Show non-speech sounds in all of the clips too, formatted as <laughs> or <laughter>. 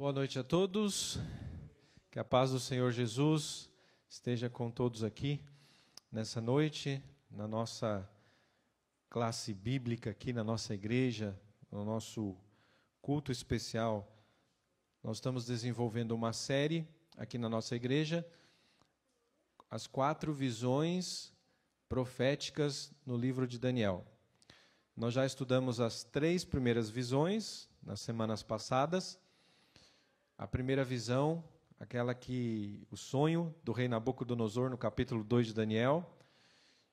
Boa noite a todos. Que a paz do Senhor Jesus esteja com todos aqui nessa noite, na nossa classe bíblica aqui na nossa igreja, no nosso culto especial. Nós estamos desenvolvendo uma série aqui na nossa igreja, as quatro visões proféticas no livro de Daniel. Nós já estudamos as três primeiras visões nas semanas passadas. A primeira visão, aquela que o sonho do rei Nabucodonosor no capítulo 2 de Daniel.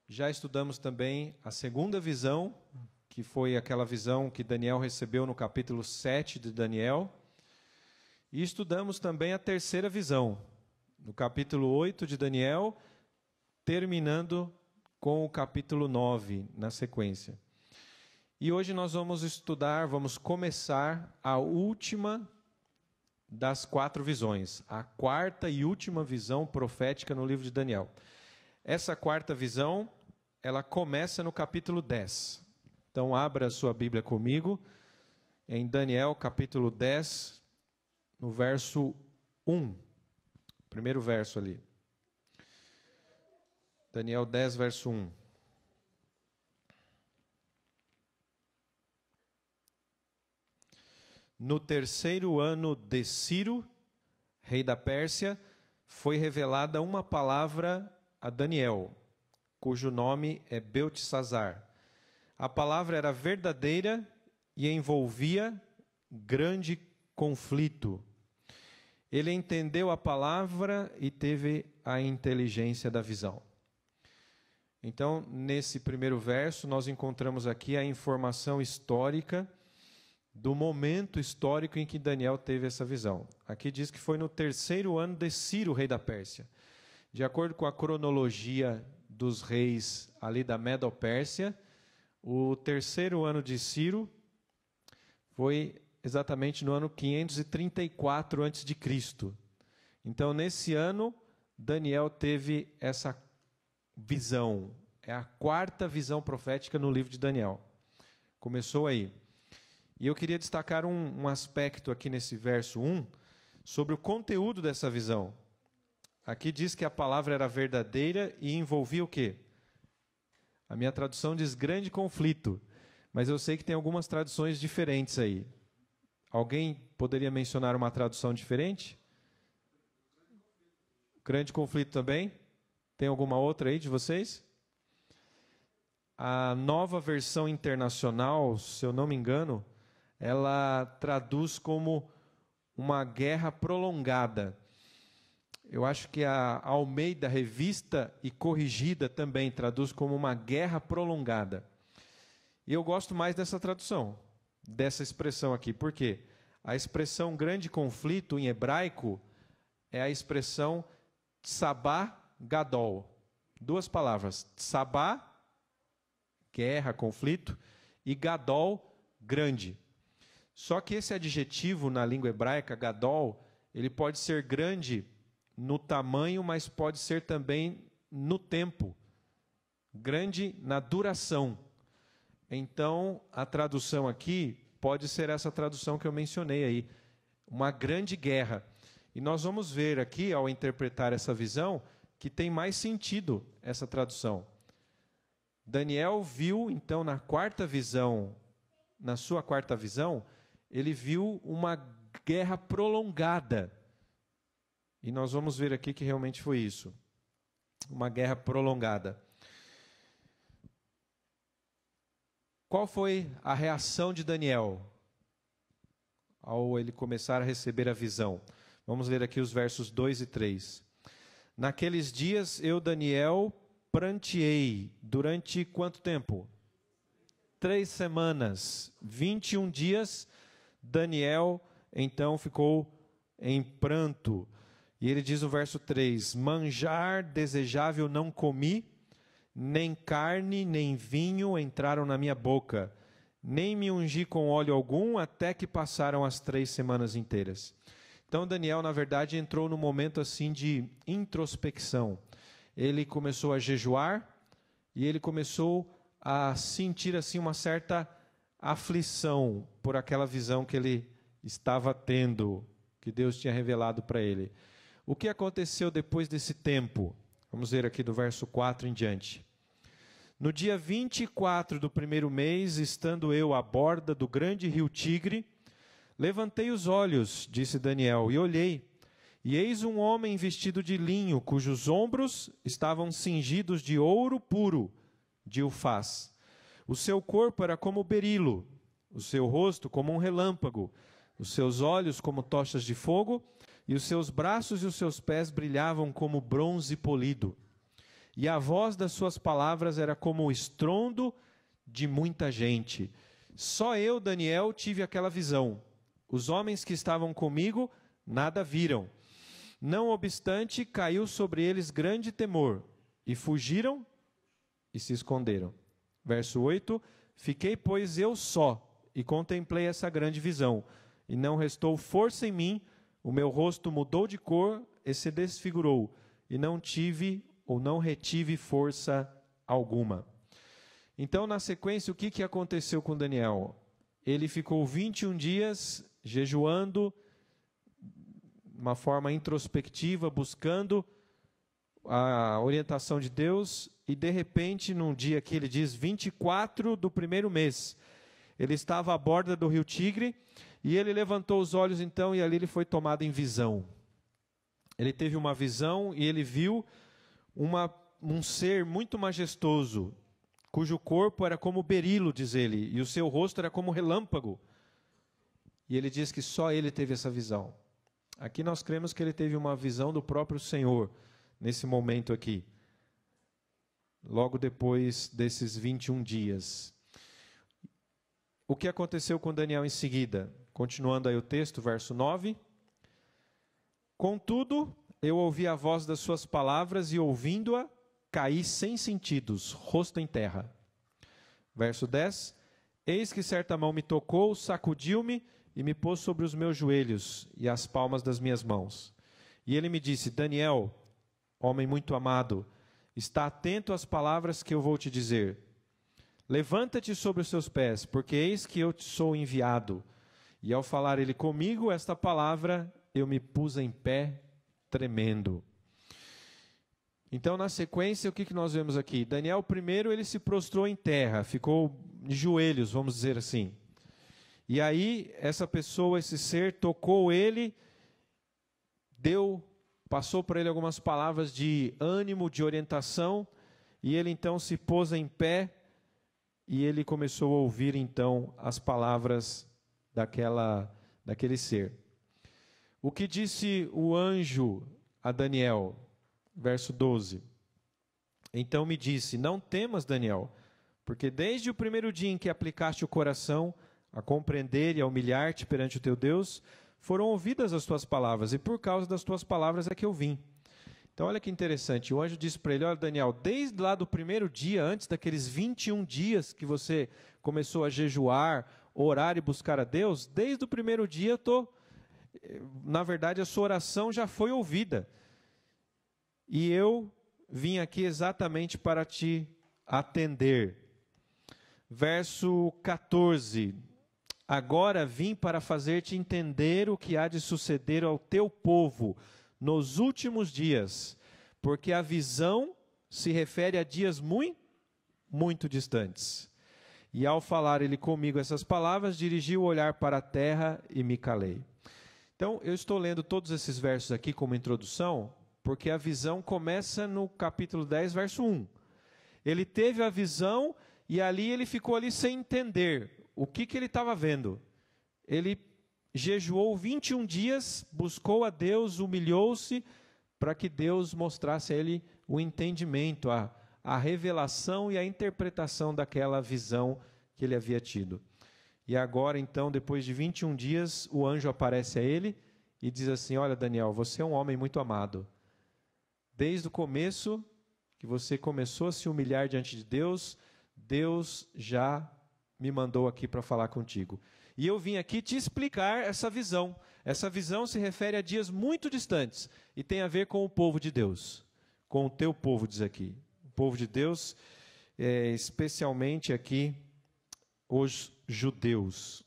Já estudamos também a segunda visão, que foi aquela visão que Daniel recebeu no capítulo 7 de Daniel. E estudamos também a terceira visão, no capítulo 8 de Daniel, terminando com o capítulo 9 na sequência. E hoje nós vamos estudar, vamos começar a última das quatro visões, a quarta e última visão profética no livro de Daniel. Essa quarta visão, ela começa no capítulo 10. Então abra a sua Bíblia comigo em Daniel capítulo 10, no verso 1. Primeiro verso ali. Daniel 10 verso 1. No terceiro ano de Ciro, rei da Pérsia, foi revelada uma palavra a Daniel, cujo nome é Beltesazar. A palavra era verdadeira e envolvia grande conflito. Ele entendeu a palavra e teve a inteligência da visão. Então, nesse primeiro verso, nós encontramos aqui a informação histórica do momento histórico em que Daniel teve essa visão. Aqui diz que foi no terceiro ano de Ciro, rei da Pérsia. De acordo com a cronologia dos reis ali da Medo-Pérsia, o terceiro ano de Ciro foi exatamente no ano 534 a.C. Então, nesse ano, Daniel teve essa visão. É a quarta visão profética no livro de Daniel. Começou aí. E eu queria destacar um, um aspecto aqui nesse verso 1 sobre o conteúdo dessa visão. Aqui diz que a palavra era verdadeira e envolvia o quê? A minha tradução diz grande conflito, mas eu sei que tem algumas traduções diferentes aí. Alguém poderia mencionar uma tradução diferente? Grande conflito também? Tem alguma outra aí de vocês? A nova versão internacional, se eu não me engano, ela traduz como uma guerra prolongada. Eu acho que a Almeida Revista e Corrigida também traduz como uma guerra prolongada. E eu gosto mais dessa tradução, dessa expressão aqui. Por quê? A expressão grande conflito em hebraico é a expressão sabá gadol. Duas palavras: sabá, guerra, conflito, e gadol, grande. Só que esse adjetivo na língua hebraica, gadol, ele pode ser grande no tamanho, mas pode ser também no tempo. Grande na duração. Então, a tradução aqui pode ser essa tradução que eu mencionei aí, uma grande guerra. E nós vamos ver aqui, ao interpretar essa visão, que tem mais sentido essa tradução. Daniel viu, então, na quarta visão, na sua quarta visão, ele viu uma guerra prolongada. E nós vamos ver aqui que realmente foi isso. Uma guerra prolongada. Qual foi a reação de Daniel ao ele começar a receber a visão? Vamos ler aqui os versos 2 e 3. Naqueles dias eu, Daniel, pranteei durante quanto tempo? Três semanas, 21 dias Daniel então ficou em pranto. E ele diz no verso 3: Manjar desejável não comi, nem carne, nem vinho entraram na minha boca, nem me ungi com óleo algum, até que passaram as três semanas inteiras. Então Daniel, na verdade, entrou num momento assim de introspecção. Ele começou a jejuar e ele começou a sentir assim uma certa aflição por aquela visão que ele estava tendo, que Deus tinha revelado para ele. O que aconteceu depois desse tempo? Vamos ver aqui do verso 4 em diante. No dia 24 do primeiro mês, estando eu à borda do grande rio Tigre, levantei os olhos, disse Daniel, e olhei, e eis um homem vestido de linho, cujos ombros estavam cingidos de ouro puro, de ufaz o seu corpo era como berilo, o seu rosto como um relâmpago, os seus olhos como tochas de fogo, e os seus braços e os seus pés brilhavam como bronze polido. E a voz das suas palavras era como o estrondo de muita gente. Só eu, Daniel, tive aquela visão. Os homens que estavam comigo nada viram. Não obstante, caiu sobre eles grande temor, e fugiram e se esconderam. Verso 8: Fiquei, pois, eu só, e contemplei essa grande visão, e não restou força em mim, o meu rosto mudou de cor e se desfigurou, e não tive ou não retive força alguma. Então, na sequência, o que, que aconteceu com Daniel? Ele ficou 21 dias jejuando, de uma forma introspectiva, buscando a orientação de Deus e de repente, num dia que ele diz 24 do primeiro mês, ele estava à borda do rio Tigre e ele levantou os olhos então e ali ele foi tomado em visão. Ele teve uma visão e ele viu uma, um ser muito majestoso, cujo corpo era como berilo, diz ele, e o seu rosto era como relâmpago. E ele diz que só ele teve essa visão. Aqui nós cremos que ele teve uma visão do próprio Senhor nesse momento aqui, logo depois desses 21 dias. O que aconteceu com Daniel em seguida? Continuando aí o texto, verso 9. Contudo, eu ouvi a voz das suas palavras e, ouvindo-a, caí sem sentidos, rosto em terra. Verso 10: Eis que certa mão me tocou, sacudiu-me e me pôs sobre os meus joelhos e as palmas das minhas mãos. E ele me disse: Daniel, homem muito amado, está atento às palavras que eu vou te dizer. Levanta-te sobre os seus pés, porque eis que eu te sou enviado. E ao falar ele comigo esta palavra, eu me pus em pé, tremendo. Então, na sequência, o que, que nós vemos aqui? Daniel, primeiro, ele se prostrou em terra, ficou de joelhos, vamos dizer assim. E aí, essa pessoa, esse ser, tocou ele, deu passou para ele algumas palavras de ânimo, de orientação, e ele então se pôs em pé e ele começou a ouvir então as palavras daquela daquele ser. O que disse o anjo a Daniel? Verso 12. Então me disse: Não temas, Daniel, porque desde o primeiro dia em que aplicaste o coração a compreender e a humilhar-te perante o teu Deus, foram ouvidas as tuas palavras, e por causa das tuas palavras é que eu vim. Então, olha que interessante. O anjo disse para ele: Olha, Daniel, desde lá do primeiro dia, antes daqueles 21 dias que você começou a jejuar, orar e buscar a Deus, desde o primeiro dia eu eh, Na verdade, a sua oração já foi ouvida. E eu vim aqui exatamente para te atender. Verso 14 Agora vim para fazer-te entender o que há de suceder ao teu povo nos últimos dias, porque a visão se refere a dias muito, muito distantes. E ao falar ele comigo essas palavras, dirigi o olhar para a terra e me calei. Então, eu estou lendo todos esses versos aqui como introdução, porque a visão começa no capítulo 10, verso 1. Ele teve a visão e ali ele ficou ali sem entender o que, que ele estava vendo? Ele jejuou 21 dias, buscou a Deus, humilhou-se, para que Deus mostrasse a ele o entendimento, a, a revelação e a interpretação daquela visão que ele havia tido. E agora, então, depois de 21 dias, o anjo aparece a ele e diz assim: Olha, Daniel, você é um homem muito amado. Desde o começo que você começou a se humilhar diante de Deus, Deus já me mandou aqui para falar contigo. E eu vim aqui te explicar essa visão. Essa visão se refere a dias muito distantes e tem a ver com o povo de Deus, com o teu povo, diz aqui. O povo de Deus, é, especialmente aqui, os judeus.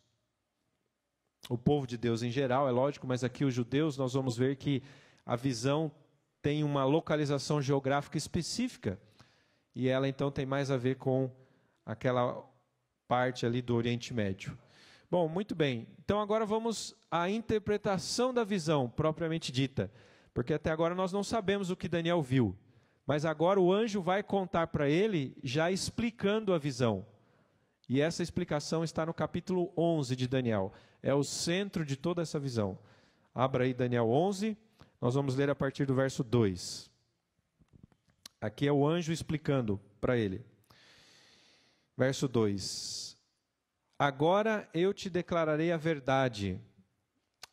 O povo de Deus em geral, é lógico, mas aqui os judeus, nós vamos ver que a visão tem uma localização geográfica específica e ela então tem mais a ver com aquela parte ali do Oriente Médio. Bom, muito bem. Então agora vamos à interpretação da visão propriamente dita, porque até agora nós não sabemos o que Daniel viu. Mas agora o anjo vai contar para ele já explicando a visão. E essa explicação está no capítulo 11 de Daniel. É o centro de toda essa visão. Abra aí Daniel 11, nós vamos ler a partir do verso 2. Aqui é o anjo explicando para ele. Verso 2: Agora eu te declararei a verdade.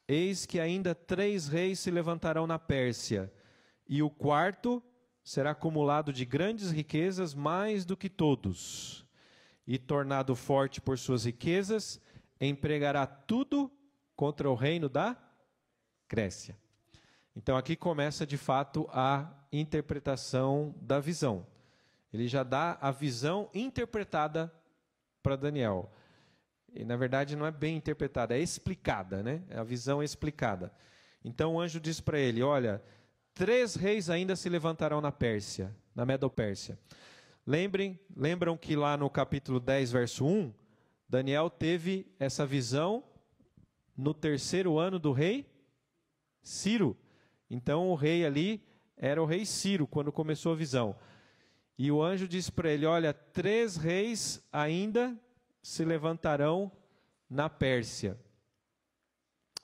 Eis que ainda três reis se levantarão na Pérsia, e o quarto será acumulado de grandes riquezas mais do que todos. E tornado forte por suas riquezas, empregará tudo contra o reino da Grécia. Então aqui começa de fato a interpretação da visão. Ele já dá a visão interpretada para Daniel. E na verdade não é bem interpretada, é explicada, né? É a visão explicada. Então o anjo diz para ele: Olha, três reis ainda se levantarão na Pérsia, na Medo-Pérsia. Lembrem, lembram que lá no capítulo 10, verso 1, Daniel teve essa visão no terceiro ano do rei Ciro. Então o rei ali era o rei Ciro quando começou a visão. E o anjo disse para ele: Olha, três reis ainda se levantarão na Pérsia.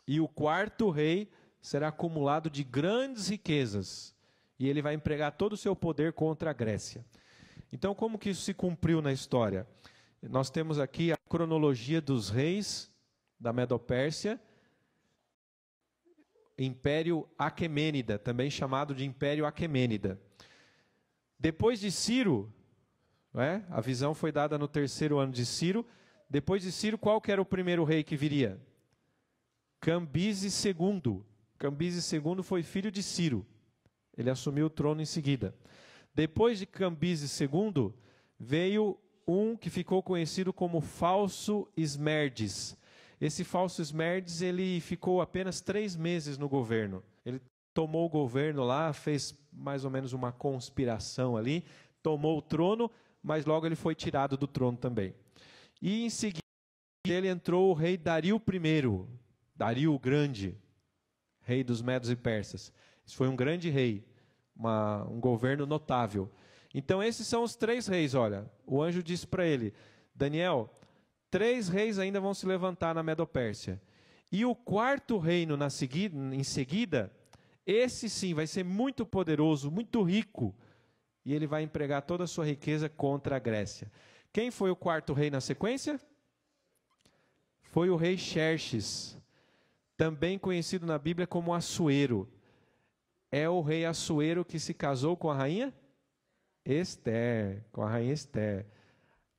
E o quarto rei será acumulado de grandes riquezas. E ele vai empregar todo o seu poder contra a Grécia. Então, como que isso se cumpriu na história? Nós temos aqui a cronologia dos reis da Medopérsia, Império Aquemênida, também chamado de Império Aquemênida. Depois de Ciro, é? a visão foi dada no terceiro ano de Ciro. Depois de Ciro, qual que era o primeiro rei que viria? Cambises II. Cambises II foi filho de Ciro. Ele assumiu o trono em seguida. Depois de Cambises II, veio um que ficou conhecido como Falso Esmerdes. Esse Falso Esmerdes, ele ficou apenas três meses no governo. Ele tomou o governo lá, fez mais ou menos uma conspiração ali, tomou o trono, mas logo ele foi tirado do trono também. E em seguida ele entrou o rei Dario I, Dario o Grande, rei dos Medos e Persas. Isso foi um grande rei, uma, um governo notável. Então esses são os três reis, olha. O anjo disse para ele, Daniel, três reis ainda vão se levantar na Medopérsia. E o quarto reino na seguida, em seguida esse sim vai ser muito poderoso, muito rico, e ele vai empregar toda a sua riqueza contra a Grécia. Quem foi o quarto rei na sequência? Foi o rei Xerxes, também conhecido na Bíblia como Assuero. É o rei Assuero que se casou com a rainha Esther, com a rainha Esther.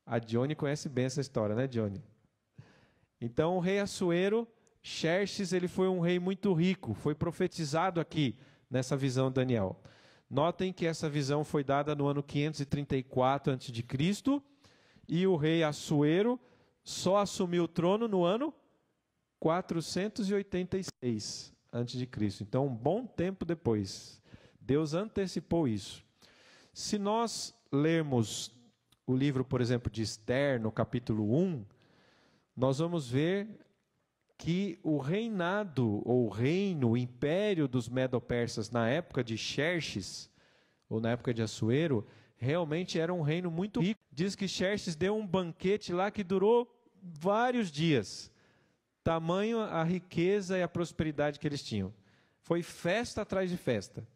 A Dione conhece bem essa história, né, Dione? Então, o rei Assuero Xerxes ele foi um rei muito rico, foi profetizado aqui nessa visão de Daniel. Notem que essa visão foi dada no ano 534 a.C. e o rei Assuero só assumiu o trono no ano 486 a.C. Então, um bom tempo depois. Deus antecipou isso. Se nós lermos o livro, por exemplo, de Esther, no capítulo 1, nós vamos ver que o reinado, ou reino, o império dos Medo-Persas na época de Xerxes, ou na época de Assuero, realmente era um reino muito rico. Diz que Xerxes deu um banquete lá que durou vários dias. Tamanho a riqueza e a prosperidade que eles tinham. Foi festa atrás de festa.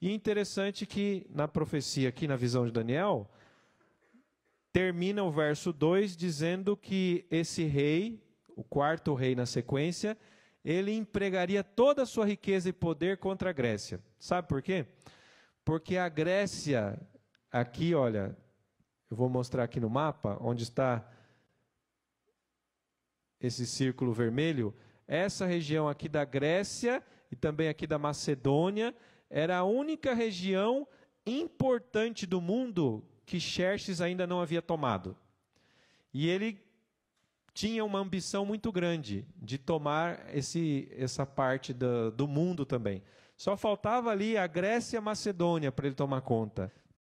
E interessante que na profecia aqui, na visão de Daniel, termina o verso 2 dizendo que esse rei, o quarto rei na sequência, ele empregaria toda a sua riqueza e poder contra a Grécia. Sabe por quê? Porque a Grécia, aqui, olha, eu vou mostrar aqui no mapa, onde está esse círculo vermelho, essa região aqui da Grécia e também aqui da Macedônia era a única região importante do mundo que Xerxes ainda não havia tomado. E ele tinha uma ambição muito grande de tomar esse, essa parte do, do mundo também. Só faltava ali a Grécia e a Macedônia para ele tomar conta.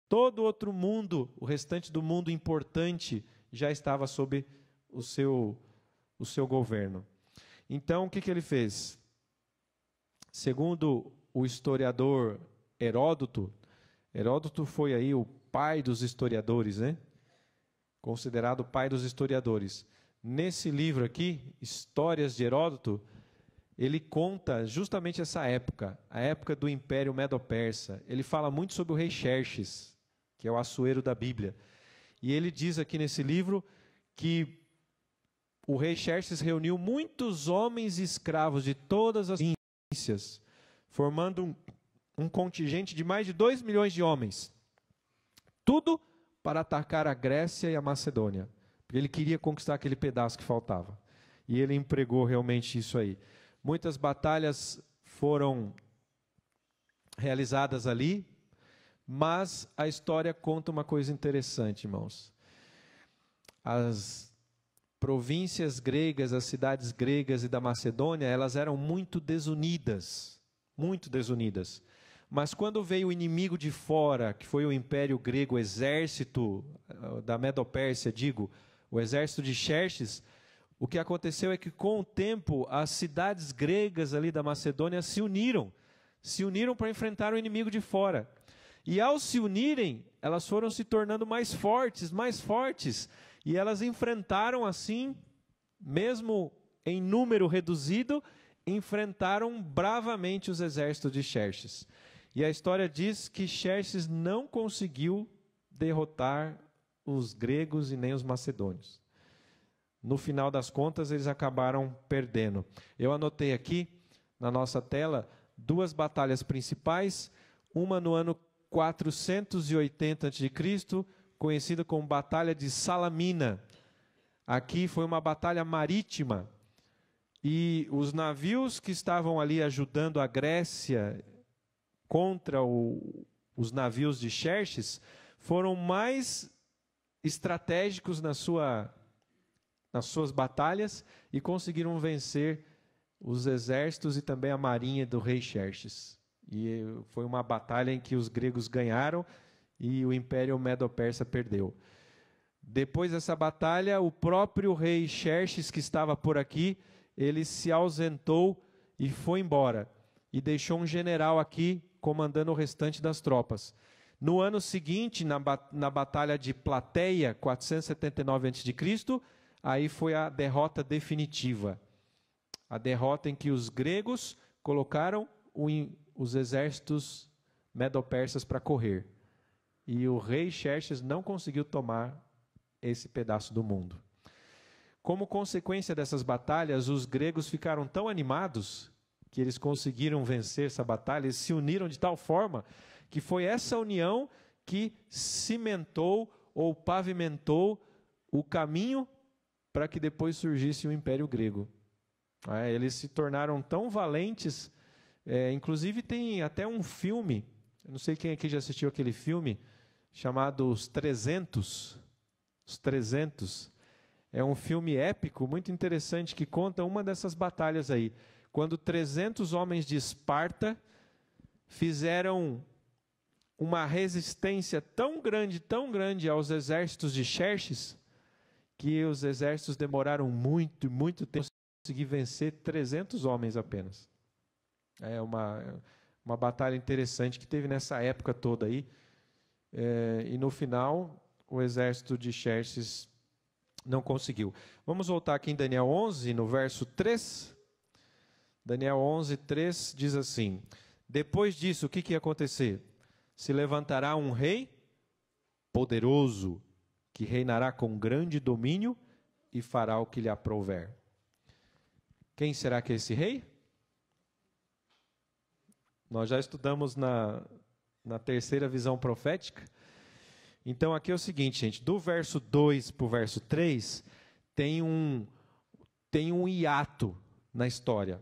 Todo outro mundo, o restante do mundo importante, já estava sob o seu, o seu governo. Então, o que, que ele fez? Segundo o historiador Heródoto, Heródoto foi aí o pai dos historiadores, né? Considerado o pai dos historiadores. Nesse livro aqui, Histórias de Heródoto, ele conta justamente essa época, a época do Império Medo-Persa. Ele fala muito sobre o rei Xerxes, que é o assuero da Bíblia. E ele diz aqui nesse livro que o rei Xerxes reuniu muitos homens escravos de todas as províncias, formando um, um contingente de mais de 2 milhões de homens tudo para atacar a Grécia e a Macedônia, porque ele queria conquistar aquele pedaço que faltava. E ele empregou realmente isso aí. Muitas batalhas foram realizadas ali, mas a história conta uma coisa interessante, irmãos. As províncias gregas, as cidades gregas e da Macedônia, elas eram muito desunidas, muito desunidas. Mas quando veio o inimigo de fora, que foi o Império Grego, o exército eh, da Medopérsia, digo, o exército de Xerxes, o que aconteceu é que com o tempo as cidades gregas ali da Macedônia se uniram, se uniram para enfrentar o inimigo de fora. E ao se unirem, elas foram se tornando mais fortes, mais fortes, e elas enfrentaram assim, mesmo em número reduzido, enfrentaram bravamente os exércitos de Xerxes. E a história diz que Xerxes não conseguiu derrotar os gregos e nem os macedônios. No final das contas, eles acabaram perdendo. Eu anotei aqui na nossa tela duas batalhas principais, uma no ano 480 a.C., conhecida como Batalha de Salamina. Aqui foi uma batalha marítima e os navios que estavam ali ajudando a Grécia contra o, os navios de Xerxes foram mais estratégicos na sua, nas suas batalhas e conseguiram vencer os exércitos e também a marinha do rei Xerxes. E foi uma batalha em que os gregos ganharam e o Império Medo-Persa perdeu. Depois dessa batalha, o próprio rei Xerxes, que estava por aqui, ele se ausentou e foi embora. E deixou um general aqui comandando o restante das tropas. No ano seguinte, na, na Batalha de Plateia, 479 a.C., aí foi a derrota definitiva. A derrota em que os gregos colocaram o, os exércitos medo-persas para correr. E o rei Xerxes não conseguiu tomar esse pedaço do mundo. Como consequência dessas batalhas, os gregos ficaram tão animados que eles conseguiram vencer essa batalha, eles se uniram de tal forma que foi essa união que cimentou ou pavimentou o caminho para que depois surgisse o Império Grego. Ah, é, eles se tornaram tão valentes, é, inclusive tem até um filme, não sei quem aqui já assistiu aquele filme, chamado Os 300. Os 300. É um filme épico, muito interessante, que conta uma dessas batalhas aí quando 300 homens de Esparta fizeram uma resistência tão grande, tão grande aos exércitos de Xerxes, que os exércitos demoraram muito, muito tempo para conseguir vencer 300 homens apenas. É uma, uma batalha interessante que teve nessa época toda aí. É, e no final, o exército de Xerxes não conseguiu. Vamos voltar aqui em Daniel 11, no verso 3. Daniel 11, 3 diz assim: Depois disso, o que, que ia acontecer? Se levantará um rei poderoso, que reinará com grande domínio e fará o que lhe aprouver. Quem será que é esse rei? Nós já estudamos na, na terceira visão profética. Então aqui é o seguinte, gente, do verso 2 para o verso 3, tem um, tem um hiato na história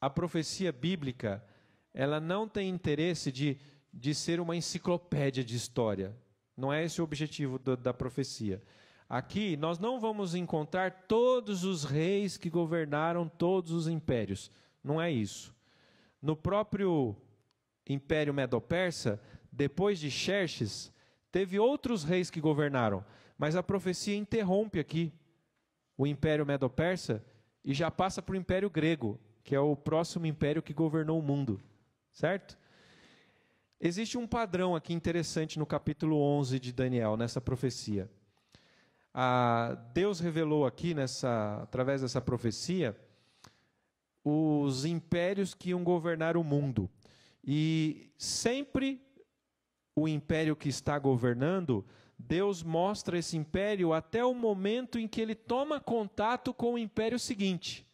a profecia bíblica, ela não tem interesse de, de ser uma enciclopédia de história. Não é esse o objetivo do, da profecia. Aqui nós não vamos encontrar todos os reis que governaram todos os impérios. Não é isso. No próprio Império Medo-Persa, depois de Xerxes, teve outros reis que governaram, mas a profecia interrompe aqui o Império Medo-Persa e já passa para o Império Grego que é o próximo império que governou o mundo, certo? Existe um padrão aqui interessante no capítulo 11 de Daniel, nessa profecia. A ah, Deus revelou aqui, nessa, através dessa profecia, os impérios que iam governar o mundo. E sempre o império que está governando, Deus mostra esse império até o momento em que ele toma contato com o império seguinte.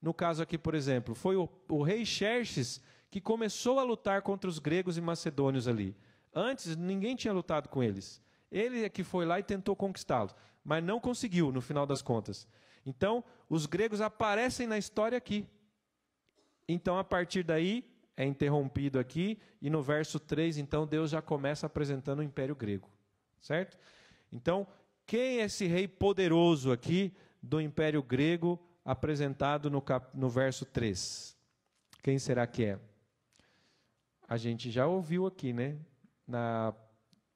No caso aqui, por exemplo, foi o, o rei Xerxes que começou a lutar contra os gregos e macedônios ali. Antes, ninguém tinha lutado com eles. Ele é que foi lá e tentou conquistá-los, mas não conseguiu no final das contas. Então, os gregos aparecem na história aqui. Então, a partir daí, é interrompido aqui, e no verso 3, então, Deus já começa apresentando o Império Grego. Certo? Então, quem é esse rei poderoso aqui do Império Grego apresentado no, cap, no verso 3. Quem será que é? A gente já ouviu aqui, né? Na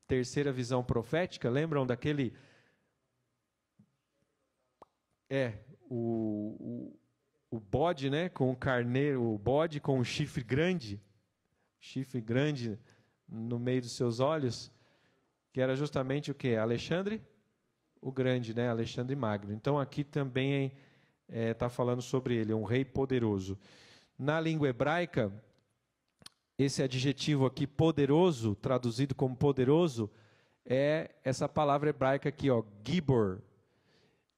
terceira visão profética, lembram daquele. É, o, o, o bode, né? Com o carneiro, o bode com o chifre grande, chifre grande no meio dos seus olhos, que era justamente o que? Alexandre? O grande, né? Alexandre Magno. Então aqui também está é, tá falando sobre ele, é um rei poderoso. Na língua hebraica, esse adjetivo aqui, poderoso, traduzido como poderoso, é essa palavra hebraica aqui, ó, gibor.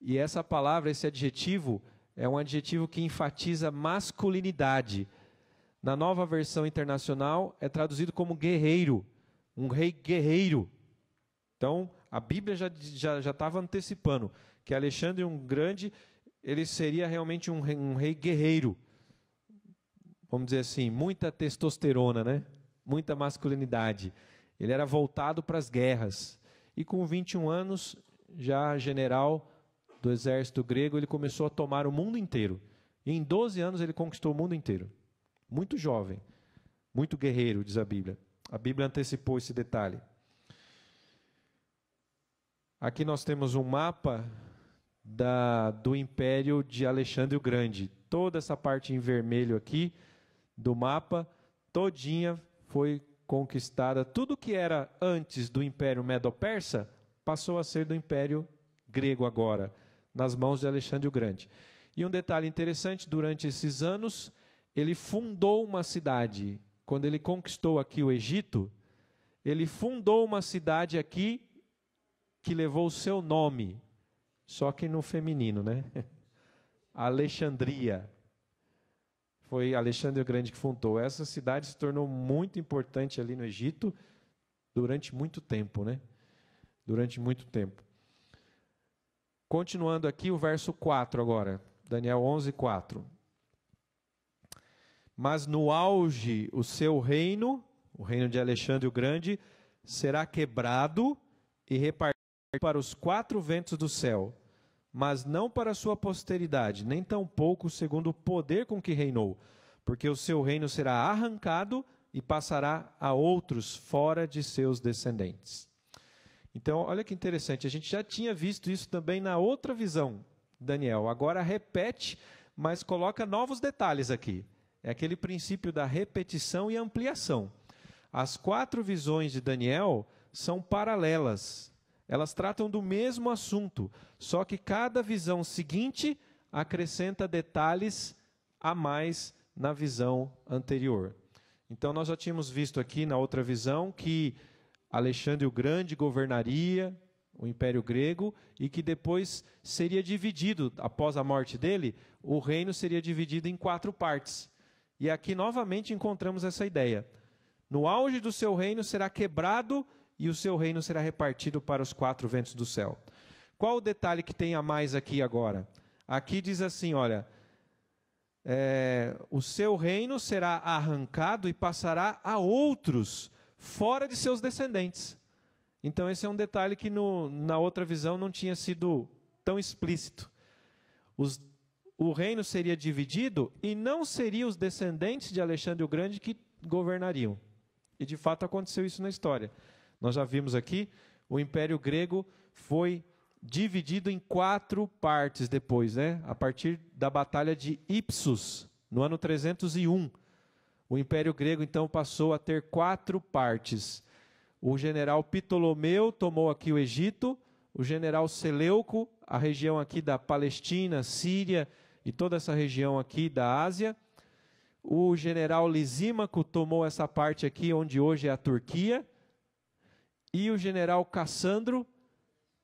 E essa palavra, esse adjetivo, é um adjetivo que enfatiza masculinidade. Na nova versão internacional, é traduzido como guerreiro, um rei guerreiro. Então, a Bíblia já estava já, já antecipando que Alexandre um grande ele seria realmente um rei, um rei guerreiro. Vamos dizer assim, muita testosterona, né? Muita masculinidade. Ele era voltado para as guerras. E com 21 anos, já general do exército grego, ele começou a tomar o mundo inteiro. E em 12 anos ele conquistou o mundo inteiro. Muito jovem, muito guerreiro, diz a Bíblia. A Bíblia antecipou esse detalhe. Aqui nós temos um mapa da, do Império de Alexandre o Grande. Toda essa parte em vermelho aqui do mapa, todinha foi conquistada. Tudo que era antes do Império Medo-Persa passou a ser do Império Grego agora, nas mãos de Alexandre o Grande. E um detalhe interessante, durante esses anos, ele fundou uma cidade. Quando ele conquistou aqui o Egito, ele fundou uma cidade aqui que levou o seu nome, só que no feminino, né? <laughs> Alexandria. Foi Alexandre o Grande que fundou. Essa cidade se tornou muito importante ali no Egito durante muito tempo, né? Durante muito tempo. Continuando aqui, o verso 4 agora. Daniel 11, 4. Mas no auge o seu reino, o reino de Alexandre o Grande, será quebrado e repartido para os quatro ventos do céu, mas não para a sua posteridade, nem tampouco segundo o poder com que reinou, porque o seu reino será arrancado e passará a outros fora de seus descendentes. Então, olha que interessante, a gente já tinha visto isso também na outra visão, Daniel. Agora repete, mas coloca novos detalhes aqui. É aquele princípio da repetição e ampliação. As quatro visões de Daniel são paralelas, elas tratam do mesmo assunto, só que cada visão seguinte acrescenta detalhes a mais na visão anterior. Então, nós já tínhamos visto aqui na outra visão que Alexandre o Grande governaria o Império Grego e que depois seria dividido, após a morte dele, o reino seria dividido em quatro partes. E aqui novamente encontramos essa ideia. No auge do seu reino será quebrado e o seu reino será repartido para os quatro ventos do céu. Qual o detalhe que tem a mais aqui agora? Aqui diz assim: olha, é, o seu reino será arrancado e passará a outros, fora de seus descendentes. Então, esse é um detalhe que no, na outra visão não tinha sido tão explícito. Os, o reino seria dividido e não seriam os descendentes de Alexandre o Grande que governariam. E de fato aconteceu isso na história. Nós já vimos aqui, o Império Grego foi dividido em quatro partes depois, né? A partir da Batalha de Ipsus, no ano 301. O Império Grego então passou a ter quatro partes. O general Ptolomeu tomou aqui o Egito, o general Seleuco, a região aqui da Palestina, Síria e toda essa região aqui da Ásia. O general Lisímaco tomou essa parte aqui onde hoje é a Turquia e o general Cassandro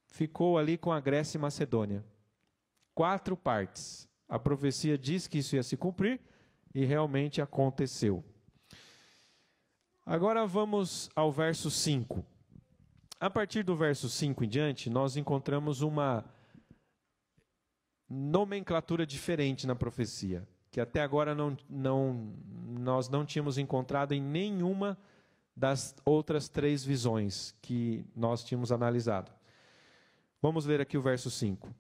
ficou ali com a Grécia e Macedônia. Quatro partes. A profecia diz que isso ia se cumprir e realmente aconteceu. Agora vamos ao verso 5. A partir do verso 5 em diante, nós encontramos uma nomenclatura diferente na profecia, que até agora não, não, nós não tínhamos encontrado em nenhuma profecia das outras três visões que nós tínhamos analisado. Vamos ver aqui o verso 5.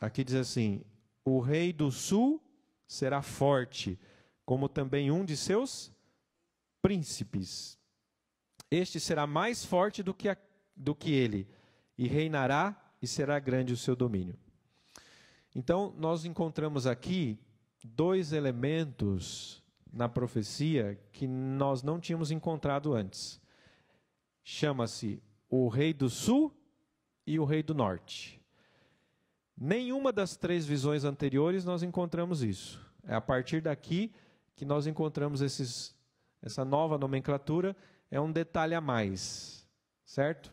Aqui diz assim: O rei do sul será forte, como também um de seus príncipes. Este será mais forte do que, a, do que ele, e reinará, e será grande o seu domínio. Então, nós encontramos aqui dois elementos na profecia que nós não tínhamos encontrado antes. Chama-se o Rei do Sul e o Rei do Norte. Nenhuma das três visões anteriores nós encontramos isso. É a partir daqui que nós encontramos esses, essa nova nomenclatura, é um detalhe a mais, certo?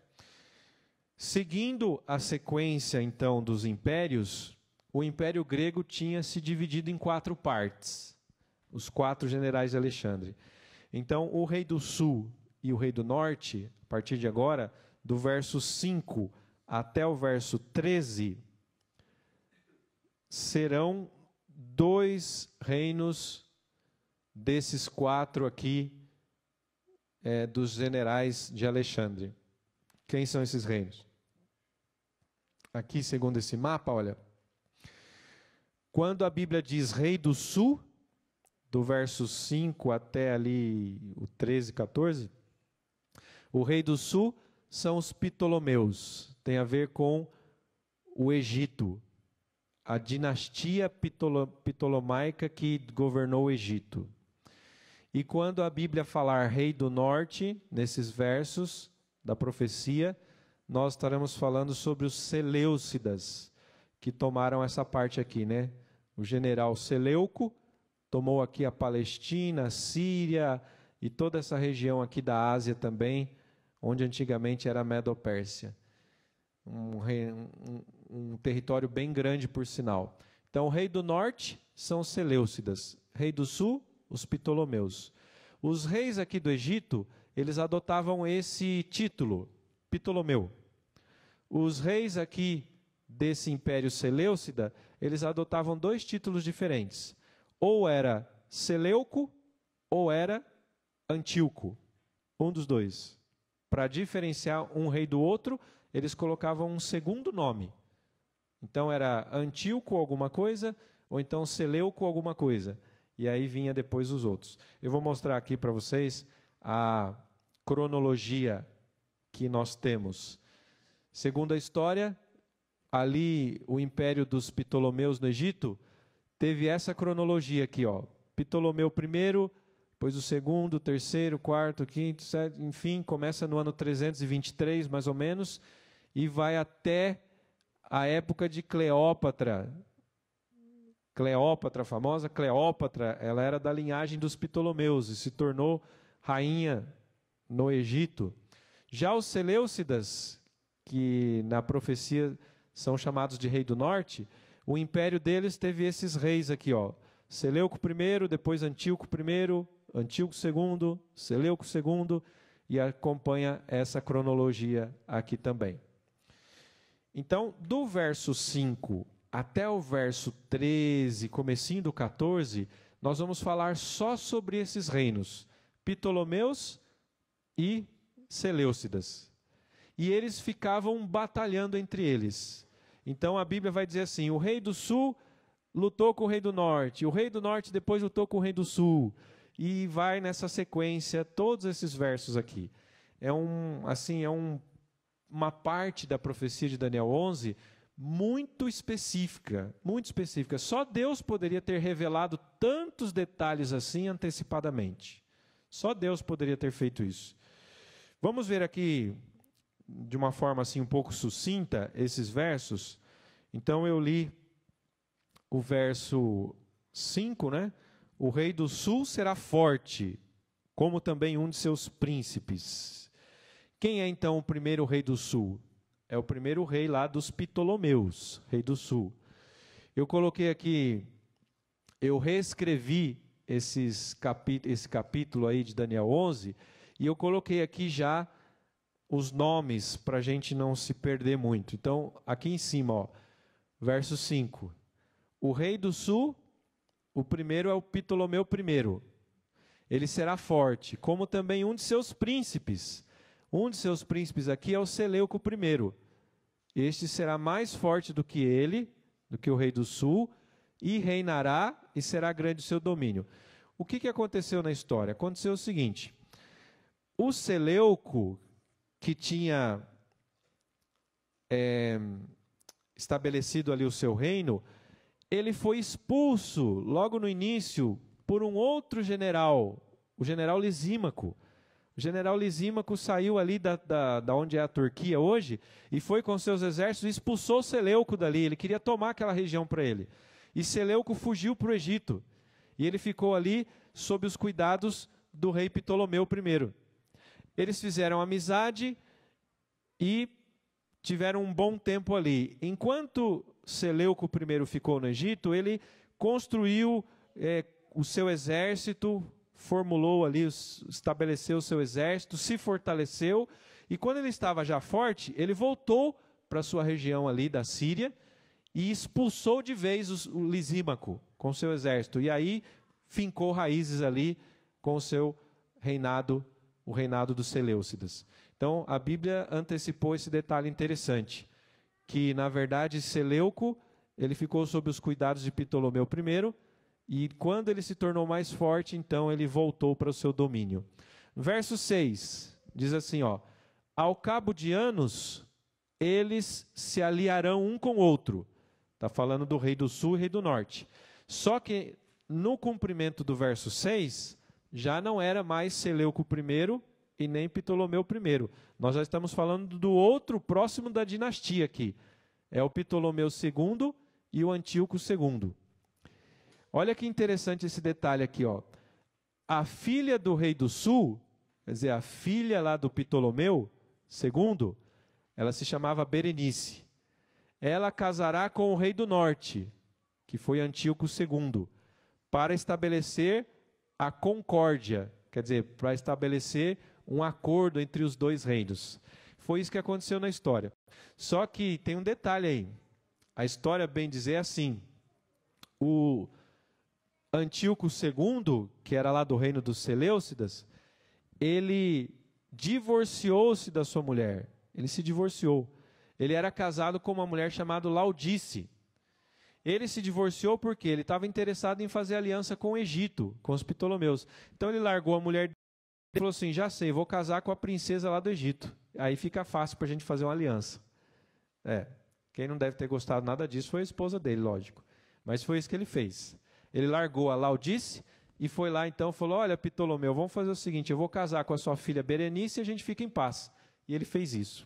Seguindo a sequência, então, dos impérios, o Império Grego tinha se dividido em quatro partes os quatro generais de Alexandre. Então, o rei do sul e o rei do norte, a partir de agora, do verso 5 até o verso 13, serão dois reinos desses quatro aqui, é, dos generais de Alexandre. Quem são esses reinos? Aqui, segundo esse mapa, olha. Quando a Bíblia diz rei do sul, do verso 5 até ali o 13, 14, o rei do sul são os Ptolomeus, tem a ver com o Egito, a dinastia ptolomaica que governou o Egito. E quando a Bíblia falar rei do norte, nesses versos da profecia, nós estaremos falando sobre os Seleucidas, que tomaram essa parte aqui, né? O general Seleuco tomou aqui a Palestina, a Síria e toda essa região aqui da Ásia também, onde antigamente era a Medopérsia. Um, um, um território bem grande, por sinal. Então, o rei do norte são os Seleucidas, rei do sul, os Ptolomeus. Os reis aqui do Egito, eles adotavam esse título, Ptolomeu. Os reis aqui desse império Seleucida, eles adotavam dois títulos diferentes ou era Seleuco ou era Antíoco, um dos dois. Para diferenciar um rei do outro, eles colocavam um segundo nome. Então era Antíoco alguma coisa, ou então Seleuco alguma coisa. E aí vinha depois os outros. Eu vou mostrar aqui para vocês a cronologia que nós temos. Segundo a história, ali o império dos Ptolomeus no Egito teve essa cronologia aqui, ó. Ptolomeu I, depois o segundo, terceiro, quarto, quinto, enfim, começa no ano 323, mais ou menos, e vai até a época de Cleópatra. Cleópatra, famosa Cleópatra, ela era da linhagem dos Ptolomeus e se tornou rainha no Egito. Já os Seleucidas, que na profecia são chamados de rei do norte, o império deles teve esses reis aqui, ó. Seleuco I, depois Antíoco I, Antíoco II, Seleuco II, e acompanha essa cronologia aqui também. Então, do verso 5 até o verso 13, comecinho do 14, nós vamos falar só sobre esses reinos, Ptolomeus e Seleucidas. E eles ficavam batalhando entre eles. Então a Bíblia vai dizer assim: o rei do sul lutou com o rei do norte, o rei do norte depois lutou com o rei do sul. E vai nessa sequência todos esses versos aqui. É um, assim, é um, uma parte da profecia de Daniel 11 muito específica, muito específica. Só Deus poderia ter revelado tantos detalhes assim antecipadamente. Só Deus poderia ter feito isso. Vamos ver aqui de uma forma assim um pouco sucinta esses versos. Então eu li o verso 5, né? O rei do sul será forte, como também um de seus príncipes. Quem é então o primeiro rei do sul? É o primeiro rei lá dos Ptolomeus, rei do sul. Eu coloquei aqui, eu reescrevi esses capi esse capítulo aí de Daniel 11 e eu coloquei aqui já os nomes para a gente não se perder muito. Então, aqui em cima, ó, verso 5. O rei do sul, o primeiro é o Ptolomeu I. Ele será forte, como também um de seus príncipes. Um de seus príncipes aqui é o Seleuco I. Este será mais forte do que ele, do que o rei do sul, e reinará e será grande o seu domínio. O que, que aconteceu na história? Aconteceu o seguinte: o Seleuco, que tinha é, estabelecido ali o seu reino, ele foi expulso logo no início por um outro general, o general Lisímaco. O general Lisímaco saiu ali da, da, da, onde é a Turquia hoje e foi com seus exércitos e expulsou Seleuco dali. Ele queria tomar aquela região para ele. E Seleuco fugiu para o Egito. E ele ficou ali sob os cuidados do rei Ptolomeu I. Eles fizeram amizade e tiveram um bom tempo ali. Enquanto Seleuco I ficou no Egito, ele construiu é, o seu exército, formulou ali, estabeleceu o seu exército, se fortaleceu. E quando ele estava já forte, ele voltou para sua região ali da Síria e expulsou de vez o Lisímaco com seu exército. E aí fincou raízes ali com o seu reinado o reinado dos Seleucidas. Então, a Bíblia antecipou esse detalhe interessante, que na verdade Seleuco, ele ficou sob os cuidados de Ptolomeu I, e quando ele se tornou mais forte, então ele voltou para o seu domínio. Verso 6 diz assim, ó: Ao cabo de anos, eles se aliarão um com o outro. Está falando do rei do sul e rei do norte. Só que no cumprimento do verso 6, já não era mais Seleuco I e nem Ptolomeu I. Nós já estamos falando do outro próximo da dinastia aqui. É o Ptolomeu II e o Antíoco II. Olha que interessante esse detalhe aqui, ó. A filha do rei do sul, quer dizer, a filha lá do Ptolomeu II, ela se chamava Berenice. Ela casará com o rei do norte, que foi Antíoco II, para estabelecer a concórdia, quer dizer, para estabelecer um acordo entre os dois reinos. Foi isso que aconteceu na história. Só que tem um detalhe aí. A história, bem dizer, é assim: o Antíoco II, que era lá do reino dos Seleucidas, ele divorciou-se da sua mulher. Ele se divorciou. Ele era casado com uma mulher chamada Laudice. Ele se divorciou porque ele estava interessado em fazer aliança com o Egito, com os Ptolomeus. Então ele largou a mulher dele e falou assim: já sei, vou casar com a princesa lá do Egito. Aí fica fácil para a gente fazer uma aliança. É. Quem não deve ter gostado nada disso foi a esposa dele, lógico. Mas foi isso que ele fez. Ele largou a Laudice e foi lá então falou: Olha, Ptolomeu, vamos fazer o seguinte: eu vou casar com a sua filha Berenice e a gente fica em paz. E ele fez isso.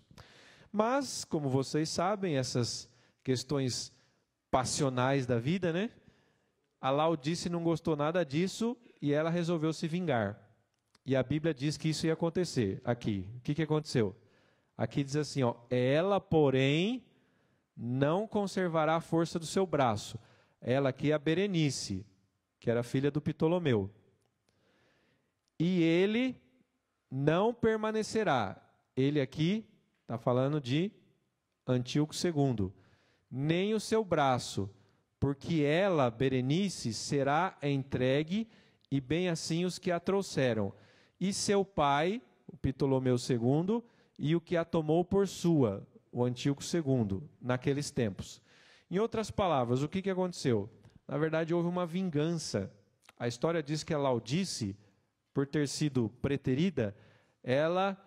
Mas, como vocês sabem, essas questões passionais da vida, né? A Laudice não gostou nada disso e ela resolveu se vingar. E a Bíblia diz que isso ia acontecer aqui. O que, que aconteceu? Aqui diz assim, ó, ela, porém, não conservará a força do seu braço. Ela aqui é a Berenice, que era filha do Ptolomeu. E ele não permanecerá. Ele aqui está falando de Antíoco II nem o seu braço, porque ela, Berenice, será entregue, e bem assim os que a trouxeram. E seu pai, o Ptolomeu II, e o que a tomou por sua, o Antíoco II, naqueles tempos. Em outras palavras, o que, que aconteceu? Na verdade, houve uma vingança. A história diz que a Laudice, por ter sido preterida, ela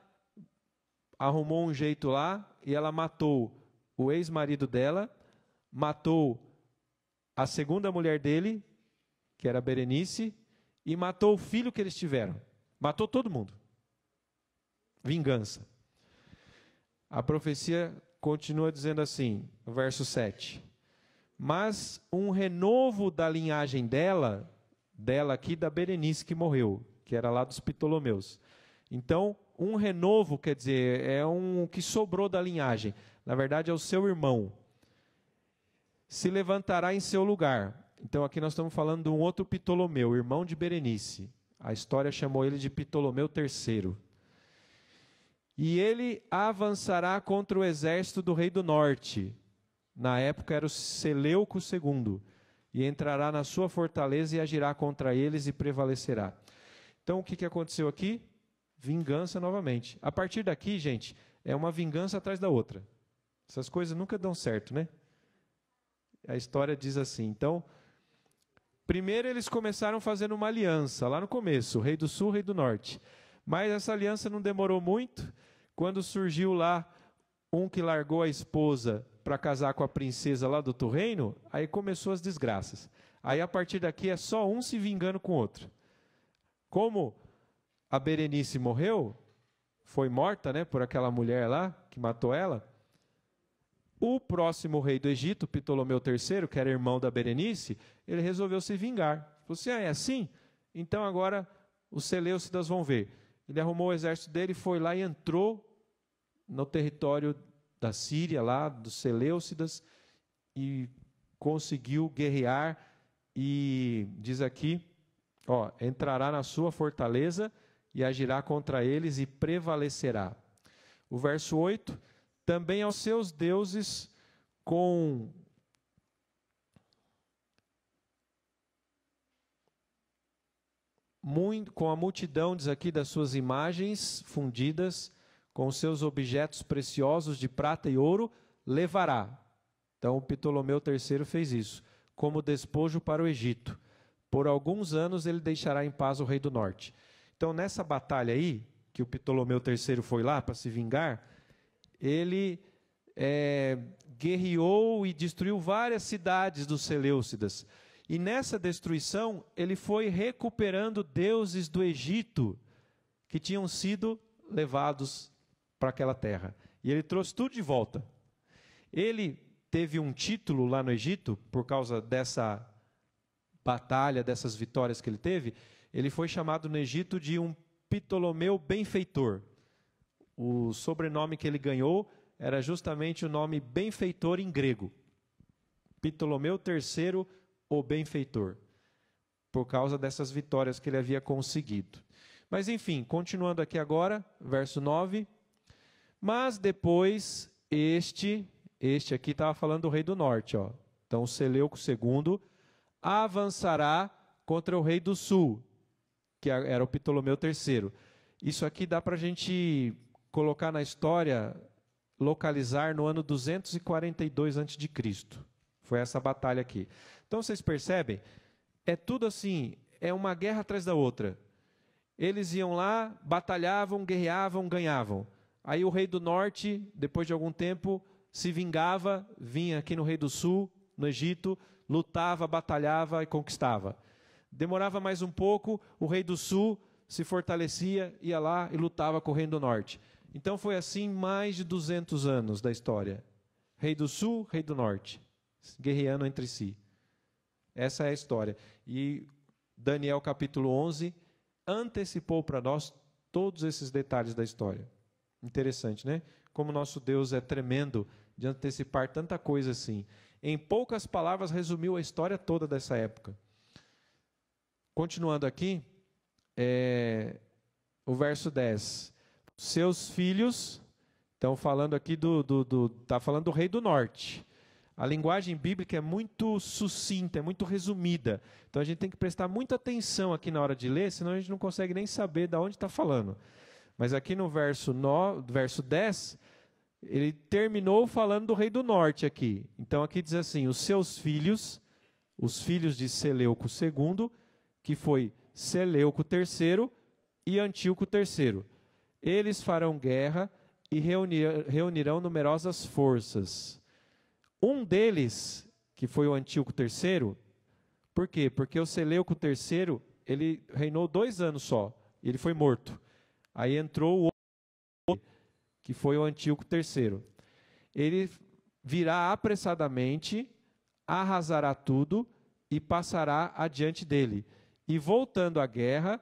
arrumou um jeito lá e ela matou o ex-marido dela, matou a segunda mulher dele, que era Berenice, e matou o filho que eles tiveram. Matou todo mundo. Vingança. A profecia continua dizendo assim, verso 7. Mas um renovo da linhagem dela, dela aqui, da Berenice que morreu, que era lá dos Ptolomeus. Então, um renovo, quer dizer, é um que sobrou da linhagem na verdade é o seu irmão, se levantará em seu lugar. Então aqui nós estamos falando de um outro Ptolomeu, irmão de Berenice. A história chamou ele de Ptolomeu III. E ele avançará contra o exército do rei do norte. Na época era o Seleuco II. E entrará na sua fortaleza e agirá contra eles e prevalecerá. Então o que, que aconteceu aqui? Vingança novamente. A partir daqui, gente, é uma vingança atrás da outra. Essas coisas nunca dão certo, né? A história diz assim. Então, primeiro eles começaram fazendo uma aliança, lá no começo, o rei do sul, o rei do norte. Mas essa aliança não demorou muito, quando surgiu lá um que largou a esposa para casar com a princesa lá do outro reino, aí começou as desgraças. Aí a partir daqui é só um se vingando com o outro. Como a Berenice morreu, foi morta, né, por aquela mulher lá que matou ela. O próximo rei do Egito, Ptolomeu III, que era irmão da Berenice, ele resolveu se vingar. Falou assim: ah, é assim? Então agora os Seleucidas vão ver. Ele arrumou o exército dele, foi lá e entrou no território da Síria, lá dos Seleucidas, e conseguiu guerrear. E diz aqui: ó, entrará na sua fortaleza e agirá contra eles e prevalecerá. O verso 8 também aos seus deuses com muito, com a multidão diz aqui das suas imagens fundidas com os seus objetos preciosos de prata e ouro levará. Então Ptolomeu III fez isso, como despojo para o Egito. Por alguns anos ele deixará em paz o rei do norte. Então nessa batalha aí, que o Ptolomeu III foi lá para se vingar, ele é, guerreou e destruiu várias cidades dos Seleucidas. E nessa destruição, ele foi recuperando deuses do Egito que tinham sido levados para aquela terra. E ele trouxe tudo de volta. Ele teve um título lá no Egito, por causa dessa batalha, dessas vitórias que ele teve. Ele foi chamado no Egito de um Ptolomeu benfeitor. O sobrenome que ele ganhou era justamente o nome benfeitor em grego. Ptolomeu III, o benfeitor, por causa dessas vitórias que ele havia conseguido. Mas enfim, continuando aqui agora, verso 9. Mas depois este, este aqui estava falando do rei do norte, ó. Então Seleuco II avançará contra o rei do sul, que era o Ptolomeu III. Isso aqui dá para a gente colocar na história, localizar no ano 242 a.C. Foi essa batalha aqui. Então vocês percebem, é tudo assim, é uma guerra atrás da outra. Eles iam lá, batalhavam, guerreavam, ganhavam. Aí o rei do norte, depois de algum tempo, se vingava, vinha aqui no rei do sul, no Egito, lutava, batalhava e conquistava. Demorava mais um pouco, o rei do sul se fortalecia, ia lá e lutava com o rei do norte. Então foi assim mais de 200 anos da história. Rei do Sul, Rei do Norte, guerreando entre si. Essa é a história. E Daniel capítulo 11 antecipou para nós todos esses detalhes da história. Interessante, né? Como nosso Deus é tremendo de antecipar tanta coisa assim. Em poucas palavras, resumiu a história toda dessa época. Continuando aqui, é, o verso 10 seus filhos. Então, falando aqui do, do, do tá falando do rei do norte. A linguagem bíblica é muito sucinta, é muito resumida. Então a gente tem que prestar muita atenção aqui na hora de ler, senão a gente não consegue nem saber de onde está falando. Mas aqui no verso, no, verso 10, ele terminou falando do rei do norte aqui. Então aqui diz assim: os seus filhos, os filhos de Seleuco II, que foi Seleuco III e Antíoco III. Eles farão guerra e reunir, reunirão numerosas forças. Um deles, que foi o Antíoco III, por quê? Porque o Seleuco III, ele reinou dois anos só, ele foi morto. Aí entrou o outro, que foi o Antíoco III. Ele virá apressadamente, arrasará tudo e passará adiante dele. E voltando à guerra,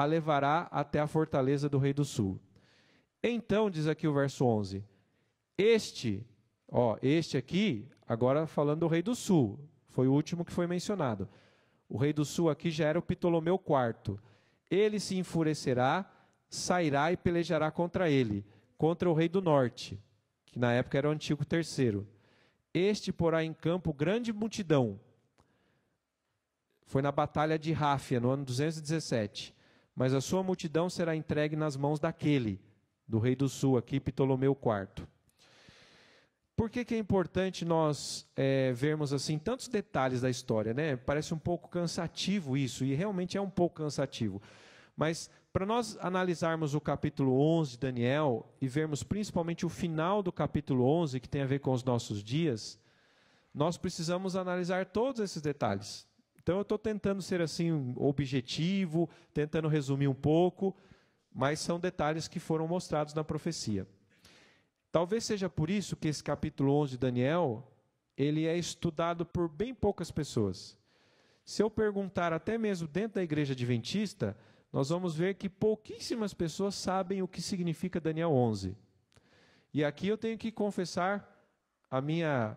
a levará até a fortaleza do rei do sul. Então, diz aqui o verso 11: Este, ó, este aqui, agora falando do rei do sul, foi o último que foi mencionado. O rei do sul aqui já era o Ptolomeu IV. Ele se enfurecerá, sairá e pelejará contra ele, contra o rei do norte, que na época era o antigo terceiro. Este porá em campo grande multidão. Foi na batalha de Ráfia, no ano 217 mas a sua multidão será entregue nas mãos daquele, do rei do sul, aqui Ptolomeu IV. Por que, que é importante nós é, vermos assim tantos detalhes da história, né? Parece um pouco cansativo isso, e realmente é um pouco cansativo. Mas para nós analisarmos o capítulo 11 de Daniel e vermos principalmente o final do capítulo 11, que tem a ver com os nossos dias, nós precisamos analisar todos esses detalhes. Então eu estou tentando ser assim objetivo, tentando resumir um pouco, mas são detalhes que foram mostrados na profecia. Talvez seja por isso que esse capítulo 11 de Daniel, ele é estudado por bem poucas pessoas. Se eu perguntar até mesmo dentro da igreja adventista, nós vamos ver que pouquíssimas pessoas sabem o que significa Daniel 11. E aqui eu tenho que confessar a minha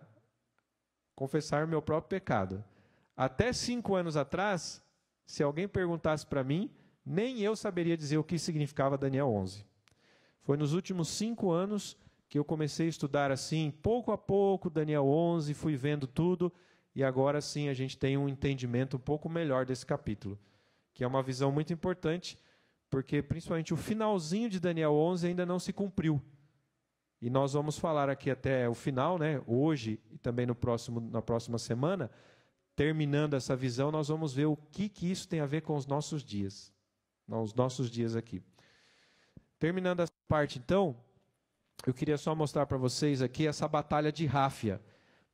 confessar meu próprio pecado. Até cinco anos atrás, se alguém perguntasse para mim, nem eu saberia dizer o que significava Daniel 11. Foi nos últimos cinco anos que eu comecei a estudar assim, pouco a pouco, Daniel 11, fui vendo tudo, e agora sim a gente tem um entendimento um pouco melhor desse capítulo, que é uma visão muito importante, porque principalmente o finalzinho de Daniel 11 ainda não se cumpriu. E nós vamos falar aqui até o final, né, hoje e também no próximo, na próxima semana, terminando essa visão, nós vamos ver o que, que isso tem a ver com os nossos dias. Os nossos dias aqui. Terminando essa parte, então, eu queria só mostrar para vocês aqui essa batalha de Ráfia.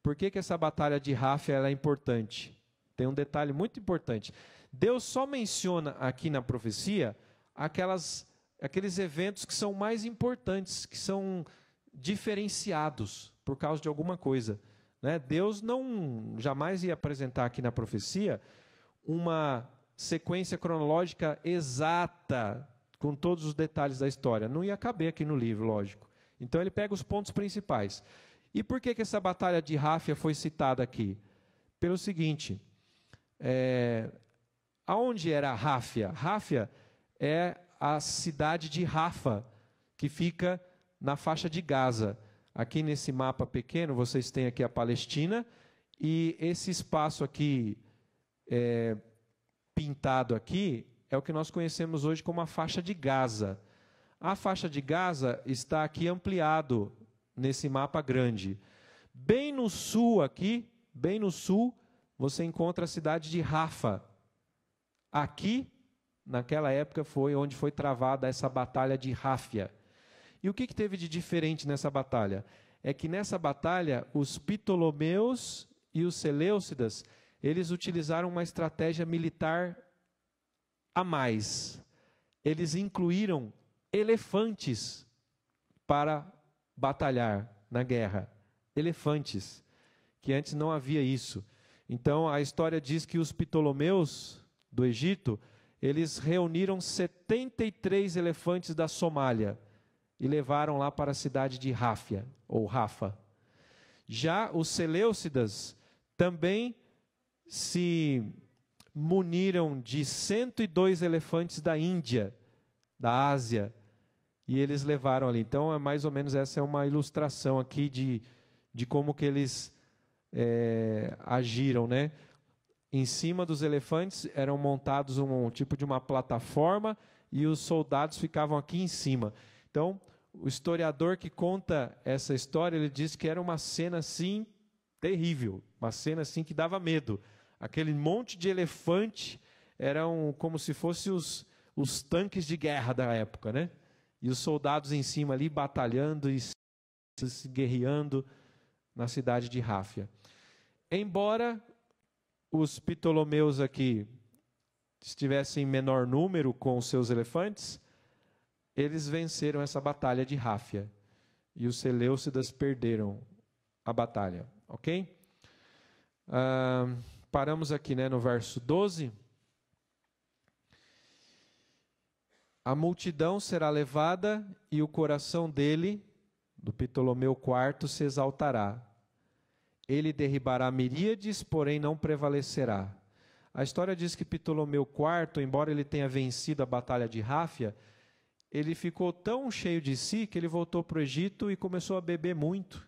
Por que, que essa batalha de Ráfia é importante? Tem um detalhe muito importante. Deus só menciona aqui na profecia aquelas, aqueles eventos que são mais importantes, que são diferenciados por causa de alguma coisa. Né? Deus não jamais ia apresentar aqui na profecia uma sequência cronológica exata com todos os detalhes da história. Não ia caber aqui no livro, lógico. Então ele pega os pontos principais. E por que, que essa batalha de Ráfia foi citada aqui? Pelo seguinte, é, aonde era Ráfia? Ráfia é a cidade de Rafa, que fica na faixa de Gaza. Aqui nesse mapa pequeno, vocês têm aqui a Palestina e esse espaço aqui é, pintado aqui é o que nós conhecemos hoje como a faixa de Gaza. A faixa de Gaza está aqui ampliado nesse mapa grande. Bem no sul aqui, bem no sul, você encontra a cidade de Rafa. Aqui, naquela época, foi onde foi travada essa batalha de Ráfia. E o que, que teve de diferente nessa batalha? É que nessa batalha, os Ptolomeus e os Seleucidas, eles utilizaram uma estratégia militar a mais. Eles incluíram elefantes para batalhar na guerra. Elefantes, que antes não havia isso. Então a história diz que os Ptolomeus do Egito, eles reuniram 73 elefantes da Somália e levaram lá para a cidade de Ráfia, ou Rafa. Já os Seleucidas também se muniram de 102 elefantes da Índia, da Ásia, e eles levaram ali. Então, é mais ou menos essa é uma ilustração aqui de, de como que eles é, agiram, né? Em cima dos elefantes eram montados um, um tipo de uma plataforma e os soldados ficavam aqui em cima. Então, o historiador que conta essa história, ele diz que era uma cena assim terrível, uma cena assim que dava medo. Aquele monte de elefante eram como se fossem os, os tanques de guerra da época, né? E os soldados em cima ali batalhando e se guerreando na cidade de Ráfia. Embora os Ptolomeus aqui estivessem em menor número com os seus elefantes, eles venceram essa batalha de Ráfia. E os Seleucidas perderam a batalha, ok? Ah, paramos aqui né, no verso 12. A multidão será levada e o coração dele, do Ptolomeu IV, se exaltará. Ele derribará miríades, porém não prevalecerá. A história diz que Ptolomeu IV, embora ele tenha vencido a batalha de Ráfia, ele ficou tão cheio de si que ele voltou para o Egito e começou a beber muito,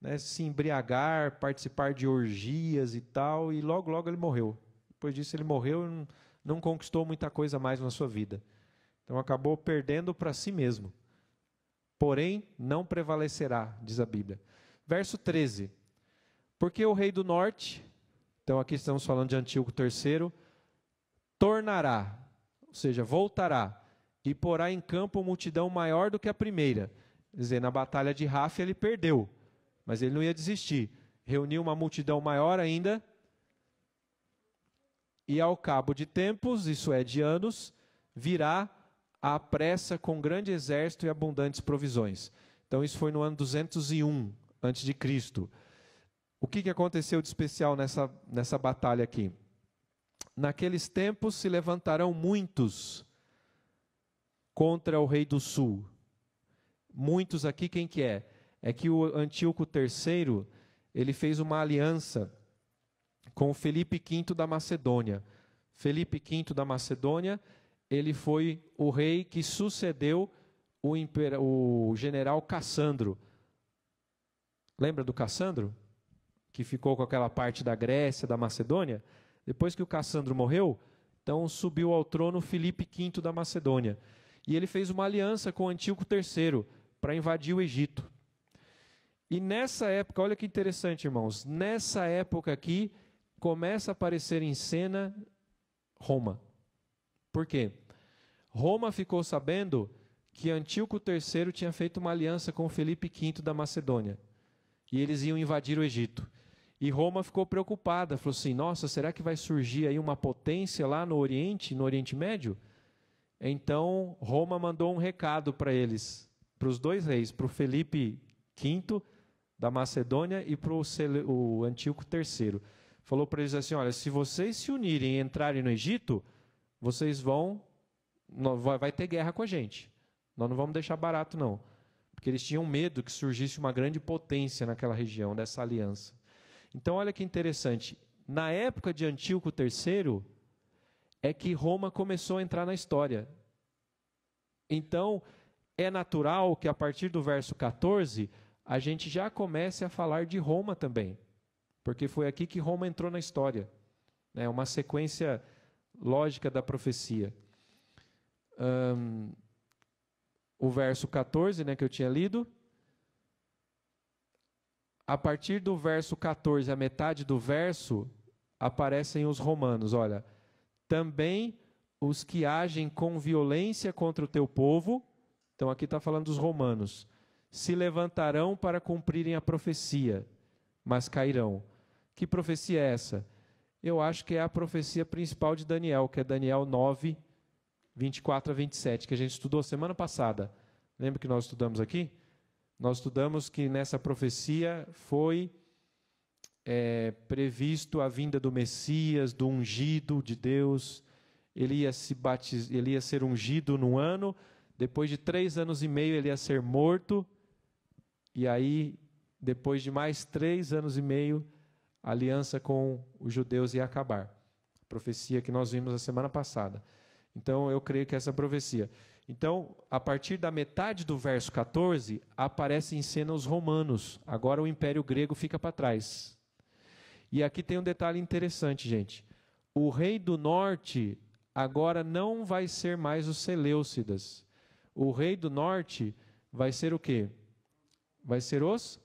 né, se embriagar, participar de orgias e tal, e logo, logo ele morreu. Depois disso, ele morreu e não, não conquistou muita coisa mais na sua vida. Então, acabou perdendo para si mesmo. Porém, não prevalecerá, diz a Bíblia. Verso 13: Porque o rei do norte, então aqui estamos falando de Antíoco III, tornará, ou seja, voltará e porá em campo multidão maior do que a primeira. Quer dizer, na batalha de Rafa ele perdeu, mas ele não ia desistir. Reuniu uma multidão maior ainda, e ao cabo de tempos, isso é, de anos, virá à pressa com grande exército e abundantes provisões. Então isso foi no ano 201 antes de Cristo. O que, que aconteceu de especial nessa, nessa batalha aqui? Naqueles tempos se levantarão muitos contra o rei do sul. Muitos aqui, quem que é? É que o Antíoco III, ele fez uma aliança com Felipe V da Macedônia. Felipe V da Macedônia, ele foi o rei que sucedeu o, o general Cassandro. Lembra do Cassandro? Que ficou com aquela parte da Grécia, da Macedônia? Depois que o Cassandro morreu, então subiu ao trono Felipe V da Macedônia. E ele fez uma aliança com Antíoco III para invadir o Egito. E nessa época, olha que interessante, irmãos, nessa época aqui começa a aparecer em cena Roma. Por quê? Roma ficou sabendo que Antíoco III tinha feito uma aliança com Felipe V da Macedônia. E eles iam invadir o Egito. E Roma ficou preocupada, falou assim: "Nossa, será que vai surgir aí uma potência lá no Oriente, no Oriente Médio?" Então Roma mandou um recado para eles, para os dois reis, para o Felipe V da Macedônia e para o Antíoco III. Falou para eles assim: olha, se vocês se unirem e entrarem no Egito, vocês vão. Vai ter guerra com a gente. Nós não vamos deixar barato, não. Porque eles tinham medo que surgisse uma grande potência naquela região, dessa aliança. Então, olha que interessante. Na época de Antíoco III, é que Roma começou a entrar na história. Então, é natural que a partir do verso 14 a gente já comece a falar de Roma também, porque foi aqui que Roma entrou na história. É né? uma sequência lógica da profecia. Um, o verso 14, né, que eu tinha lido. A partir do verso 14, a metade do verso, aparecem os romanos. Olha, também os que agem com violência contra o teu povo, então aqui está falando dos romanos, se levantarão para cumprirem a profecia, mas cairão. Que profecia é essa? Eu acho que é a profecia principal de Daniel, que é Daniel 9, 24 a 27, que a gente estudou semana passada. Lembra que nós estudamos aqui? Nós estudamos que nessa profecia foi é, previsto a vinda do Messias, do ungido de Deus. Ele ia, se batiz... ele ia ser ungido num ano, depois de três anos e meio ele ia ser morto, e aí, depois de mais três anos e meio, a aliança com os judeus ia acabar. A profecia que nós vimos a semana passada. Então, eu creio que é essa profecia. Então, a partir da metade do verso 14, aparecem em cena os romanos. Agora o Império Grego fica para trás. E aqui tem um detalhe interessante, gente. O rei do norte agora não vai ser mais os Seleucidas. O rei do norte vai ser o quê? Vai ser os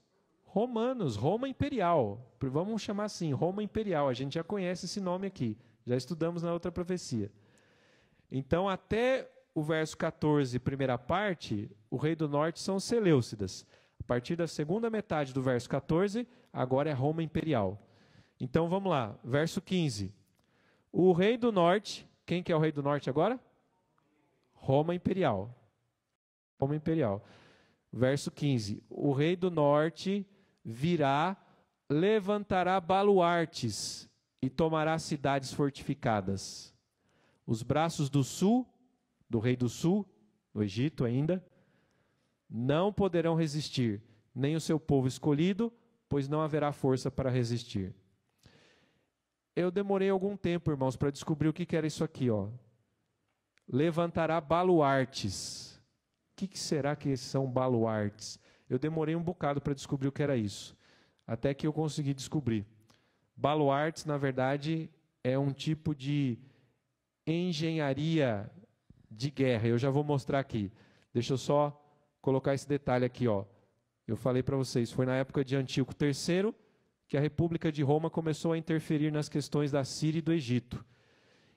romanos, Roma Imperial. Vamos chamar assim, Roma Imperial. A gente já conhece esse nome aqui. Já estudamos na outra profecia. Então, até o verso 14, primeira parte, o rei do norte são os Seleucidas. A partir da segunda metade do verso 14, agora é Roma Imperial. Então vamos lá, verso 15. O rei do norte, quem que é o rei do norte agora? Roma imperial. Roma imperial. Verso 15. O rei do norte virá, levantará baluartes e tomará cidades fortificadas. Os braços do sul, do rei do sul, no Egito ainda, não poderão resistir, nem o seu povo escolhido, pois não haverá força para resistir. Eu demorei algum tempo, irmãos, para descobrir o que, que, era isso aqui, ó. Levantará baluartes. O que, que será que são baluartes? Eu demorei um bocado para descobrir o que era isso, até que eu consegui descobrir. Baluartes, na verdade, é um tipo de engenharia de guerra. Eu já vou mostrar aqui. Deixa eu só colocar esse detalhe aqui, ó. Eu falei para vocês, foi na época de Antíoco III que a República de Roma começou a interferir nas questões da Síria e do Egito.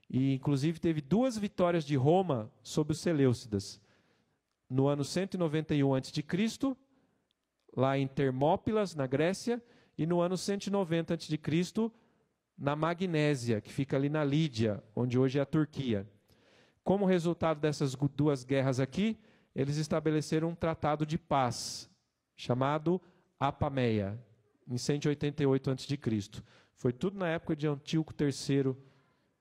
E, inclusive, teve duas vitórias de Roma sobre os Seleucidas. No ano 191 a.C., lá em Termópilas, na Grécia, e no ano 190 a.C., na Magnésia, que fica ali na Lídia, onde hoje é a Turquia. Como resultado dessas duas guerras aqui, eles estabeleceram um tratado de paz, chamado Apameia, em 188 a.C. Foi tudo na época de Antíoco III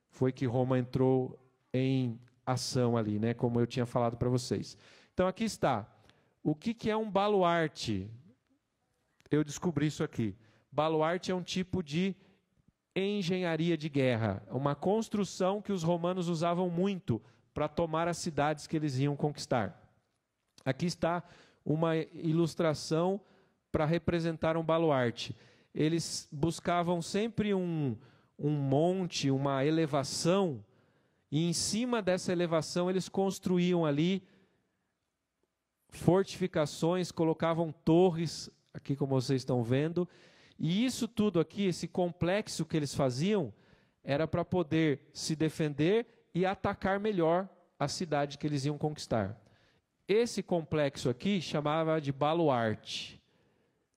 foi que Roma entrou em ação ali, né, como eu tinha falado para vocês. Então aqui está. O que, que é um baluarte? Eu descobri isso aqui. Baluarte é um tipo de engenharia de guerra, uma construção que os romanos usavam muito para tomar as cidades que eles iam conquistar. Aqui está uma ilustração para representar um baluarte. Eles buscavam sempre um, um monte, uma elevação, e em cima dessa elevação eles construíam ali fortificações, colocavam torres, aqui como vocês estão vendo, e isso tudo aqui, esse complexo que eles faziam, era para poder se defender e atacar melhor a cidade que eles iam conquistar. Esse complexo aqui chamava de baluarte.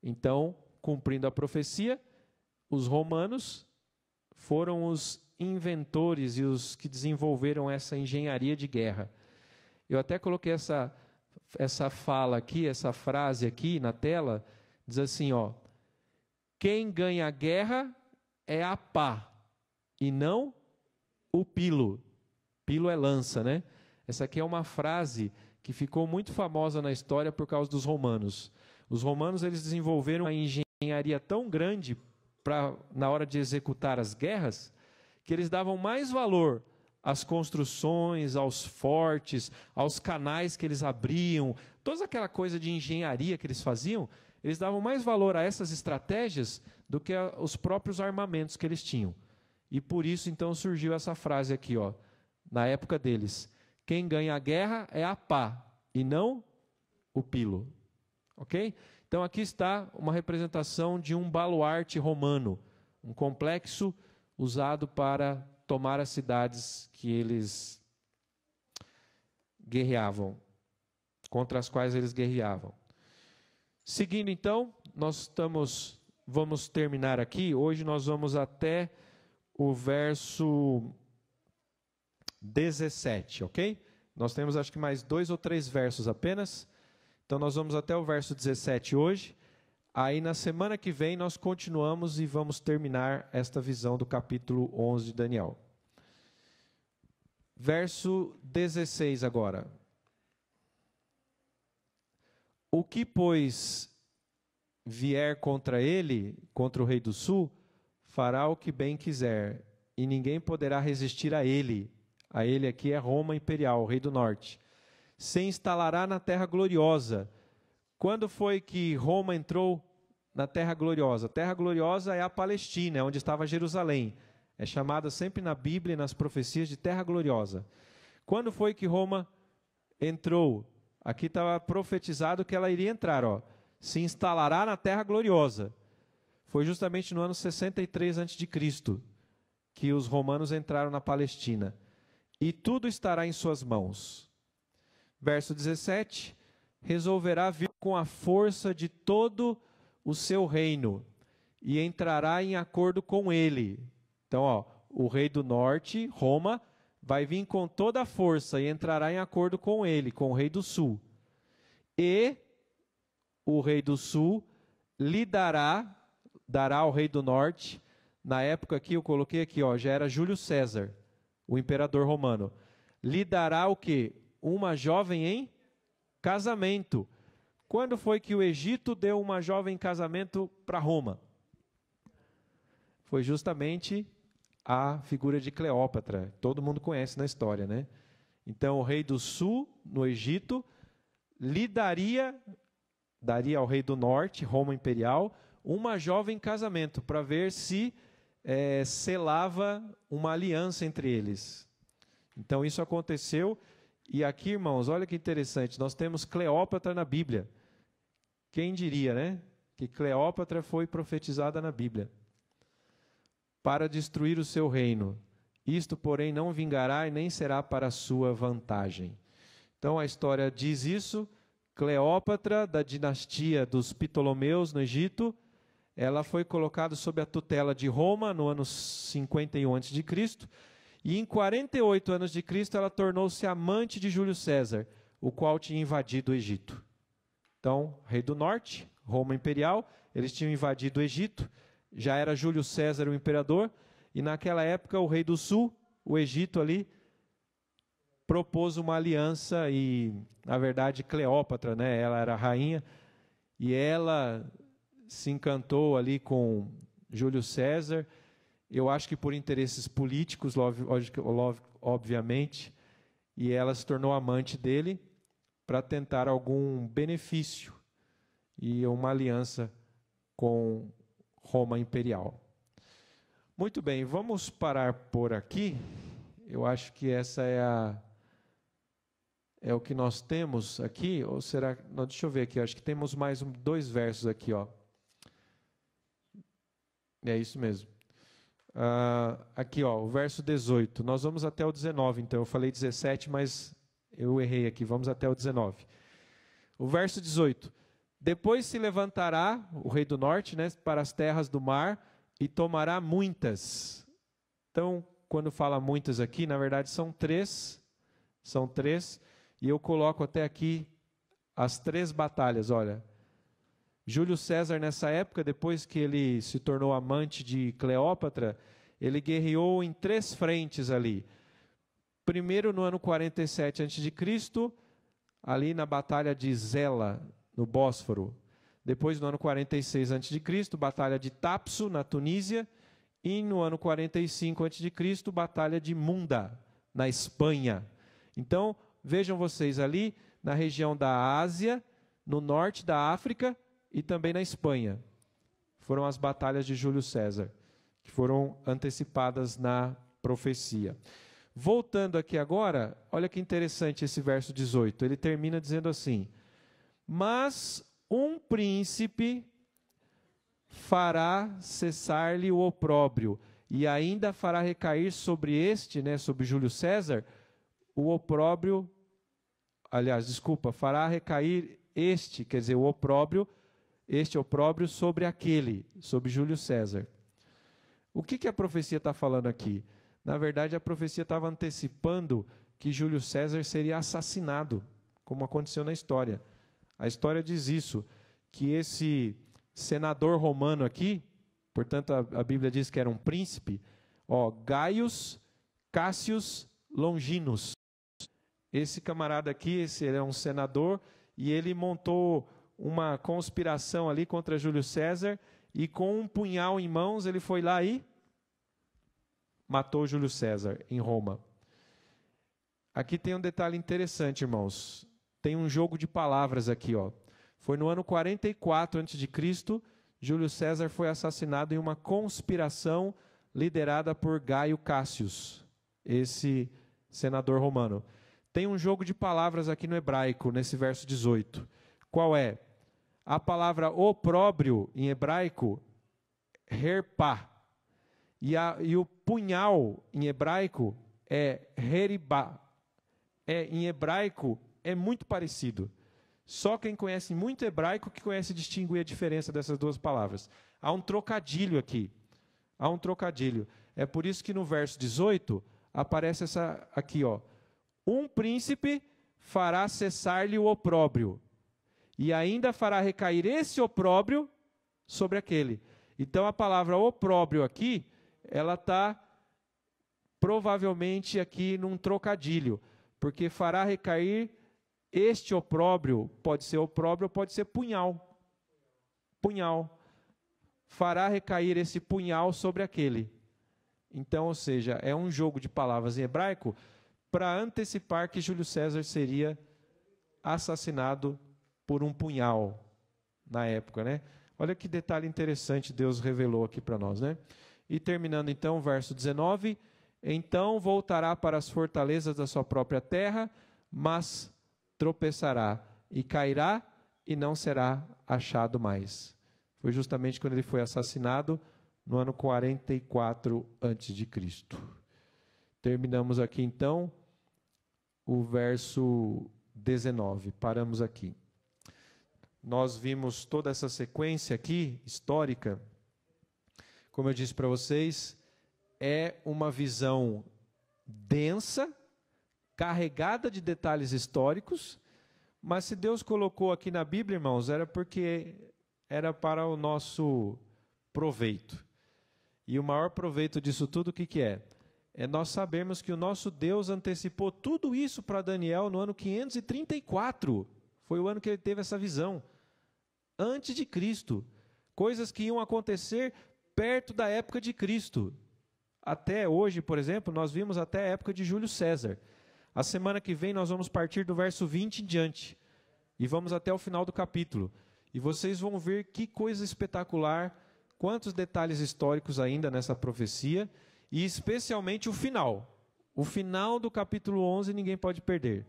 Então, cumprindo a profecia, os romanos foram os inventores e os que desenvolveram essa engenharia de guerra. Eu até coloquei essa, essa fala aqui, essa frase aqui na tela, diz assim, ó: Quem ganha a guerra é a pá e não o pilo. Pilo é lança, né? Essa aqui é uma frase que ficou muito famosa na história por causa dos romanos. Os romanos eles desenvolveram uma engenharia tão grande para na hora de executar as guerras que eles davam mais valor às construções, aos fortes, aos canais que eles abriam, toda aquela coisa de engenharia que eles faziam, eles davam mais valor a essas estratégias do que aos próprios armamentos que eles tinham. E por isso então surgiu essa frase aqui, ó, na época deles: quem ganha a guerra é a pá e não o pilo ok? Então aqui está uma representação de um baluarte romano, um complexo usado para tomar as cidades que eles guerreavam, contra as quais eles guerreavam. Seguindo então, nós estamos vamos terminar aqui. Hoje nós vamos até o verso 17, ok? Nós temos acho que mais dois ou três versos apenas. Então nós vamos até o verso 17 hoje. Aí na semana que vem nós continuamos e vamos terminar esta visão do capítulo 11 de Daniel. Verso 16 agora. O que, pois, vier contra ele, contra o rei do sul, fará o que bem quiser, e ninguém poderá resistir a ele. A ele aqui é Roma imperial, o rei do norte se instalará na terra gloriosa. Quando foi que Roma entrou na terra gloriosa? Terra gloriosa é a Palestina, é onde estava Jerusalém. É chamada sempre na Bíblia e nas profecias de terra gloriosa. Quando foi que Roma entrou? Aqui estava profetizado que ela iria entrar, ó. Se instalará na terra gloriosa. Foi justamente no ano 63 a.C. que os romanos entraram na Palestina. E tudo estará em suas mãos. Verso 17: Resolverá vir com a força de todo o seu reino e entrará em acordo com ele. Então, ó, o rei do norte, Roma, vai vir com toda a força e entrará em acordo com ele, com o rei do sul. E o rei do sul lhe dará, dará ao rei do norte, na época aqui eu coloquei aqui, ó, já era Júlio César, o imperador romano, lhe dará o que? uma jovem em casamento. Quando foi que o Egito deu uma jovem em casamento para Roma? Foi justamente a figura de Cleópatra. Todo mundo conhece na história, né? Então, o rei do sul, no Egito, lhe daria, daria ao rei do norte, Roma imperial, uma jovem em casamento, para ver se é, selava uma aliança entre eles. Então, isso aconteceu e aqui, irmãos, olha que interessante, nós temos Cleópatra na Bíblia. Quem diria, né? Que Cleópatra foi profetizada na Bíblia para destruir o seu reino. Isto, porém, não vingará e nem será para sua vantagem. Então a história diz isso. Cleópatra, da dinastia dos Ptolomeus no Egito, ela foi colocada sob a tutela de Roma no ano 51 a.C. E em 48 anos de Cristo, ela tornou-se amante de Júlio César, o qual tinha invadido o Egito. Então, rei do norte, Roma imperial, eles tinham invadido o Egito, já era Júlio César o imperador, e naquela época o rei do sul, o Egito ali, propôs uma aliança e, na verdade, Cleópatra, né, ela era rainha, e ela se encantou ali com Júlio César eu acho que por interesses políticos, obviamente, e ela se tornou amante dele para tentar algum benefício e uma aliança com Roma imperial. Muito bem, vamos parar por aqui. Eu acho que essa é a é o que nós temos aqui, ou será? Não, deixa eu ver aqui. Acho que temos mais dois versos aqui, ó. É isso mesmo. Uh, aqui, ó, o verso 18. Nós vamos até o 19, então. Eu falei 17, mas eu errei aqui. Vamos até o 19. O verso 18. Depois se levantará o rei do norte né, para as terras do mar e tomará muitas. Então, quando fala muitas aqui, na verdade são três. São três. E eu coloco até aqui as três batalhas. Olha, Júlio César, nessa época, depois que ele se tornou amante de Cleópatra, ele guerreou em três frentes ali. Primeiro, no ano 47 a.C., ali na Batalha de Zela, no Bósforo. Depois, no ano 46 a.C., Batalha de Tapso, na Tunísia. E no ano 45 a.C., Batalha de Munda, na Espanha. Então, vejam vocês ali, na região da Ásia, no norte da África, e também na Espanha. Foram as batalhas de Júlio César, que foram antecipadas na profecia. Voltando aqui agora, olha que interessante esse verso 18. Ele termina dizendo assim: Mas um príncipe fará cessar-lhe o opróbrio, e ainda fará recair sobre este, né, sobre Júlio César, o opróbrio. Aliás, desculpa, fará recair este, quer dizer, o opróbrio este é o próprio sobre aquele, sobre Júlio César. O que, que a profecia está falando aqui? Na verdade, a profecia estava antecipando que Júlio César seria assassinado, como aconteceu na história. A história diz isso, que esse senador romano aqui, portanto a, a Bíblia diz que era um príncipe, ó, Gaius Cassius Longinus. Esse camarada aqui, esse ele é um senador e ele montou uma conspiração ali contra Júlio César e com um punhal em mãos ele foi lá e matou Júlio César em Roma. Aqui tem um detalhe interessante, irmãos. Tem um jogo de palavras aqui, ó. Foi no ano 44 a.C., Júlio César foi assassinado em uma conspiração liderada por Gaio Cassius, esse senador romano. Tem um jogo de palavras aqui no hebraico, nesse verso 18. Qual é? A palavra opróbrio em hebraico, herpá. E, a, e o punhal em hebraico é heribá. É, em hebraico é muito parecido. Só quem conhece muito hebraico que conhece distinguir a diferença dessas duas palavras. Há um trocadilho aqui. Há um trocadilho. É por isso que no verso 18 aparece essa aqui, ó. Um príncipe fará cessar-lhe o opróbrio e ainda fará recair esse opróbrio sobre aquele. Então a palavra opróbrio aqui, ela está provavelmente aqui num trocadilho, porque fará recair este opróbrio, pode ser opróbrio, pode ser punhal. Punhal. Fará recair esse punhal sobre aquele. Então, ou seja, é um jogo de palavras em hebraico para antecipar que Júlio César seria assassinado por um punhal na época, né? Olha que detalhe interessante Deus revelou aqui para nós, né? E terminando então o verso 19, então voltará para as fortalezas da sua própria terra, mas tropeçará e cairá e não será achado mais. Foi justamente quando ele foi assassinado no ano 44 antes de Cristo. Terminamos aqui então o verso 19. Paramos aqui nós vimos toda essa sequência aqui, histórica, como eu disse para vocês, é uma visão densa, carregada de detalhes históricos, mas se Deus colocou aqui na Bíblia, irmãos, era porque era para o nosso proveito. E o maior proveito disso tudo, o que, que é? É nós sabermos que o nosso Deus antecipou tudo isso para Daniel no ano 534. Foi o ano que ele teve essa visão. Antes de Cristo. Coisas que iam acontecer perto da época de Cristo. Até hoje, por exemplo, nós vimos até a época de Júlio César. A semana que vem nós vamos partir do verso 20 em diante. E vamos até o final do capítulo. E vocês vão ver que coisa espetacular, quantos detalhes históricos ainda nessa profecia, e especialmente o final. O final do capítulo 11 ninguém pode perder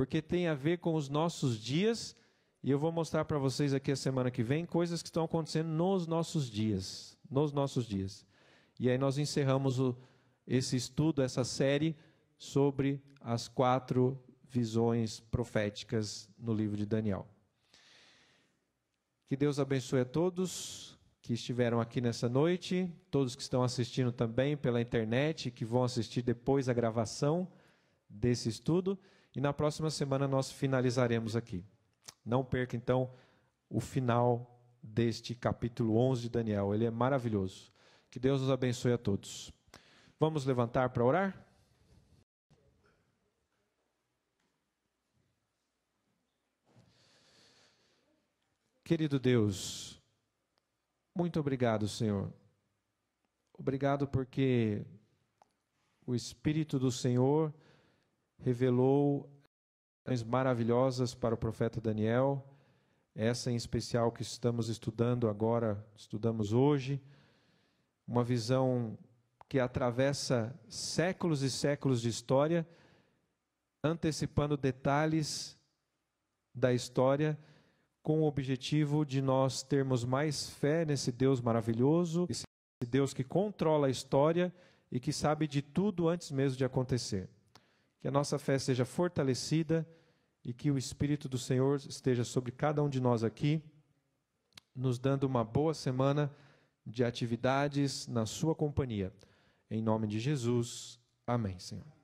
porque tem a ver com os nossos dias, e eu vou mostrar para vocês aqui a semana que vem coisas que estão acontecendo nos nossos dias, nos nossos dias. E aí nós encerramos o, esse estudo, essa série sobre as quatro visões proféticas no livro de Daniel. Que Deus abençoe a todos que estiveram aqui nessa noite, todos que estão assistindo também pela internet, que vão assistir depois a gravação desse estudo. E na próxima semana nós finalizaremos aqui. Não perca então o final deste capítulo 11 de Daniel. Ele é maravilhoso. Que Deus nos abençoe a todos. Vamos levantar para orar? Querido Deus, muito obrigado, Senhor. Obrigado porque o Espírito do Senhor revelou maravilhosas para o profeta Daniel, essa em especial que estamos estudando agora, estudamos hoje, uma visão que atravessa séculos e séculos de história, antecipando detalhes da história com o objetivo de nós termos mais fé nesse Deus maravilhoso, esse Deus que controla a história e que sabe de tudo antes mesmo de acontecer que a nossa fé seja fortalecida e que o Espírito do Senhor esteja sobre cada um de nós aqui, nos dando uma boa semana de atividades na Sua companhia. Em nome de Jesus, amém, Senhor.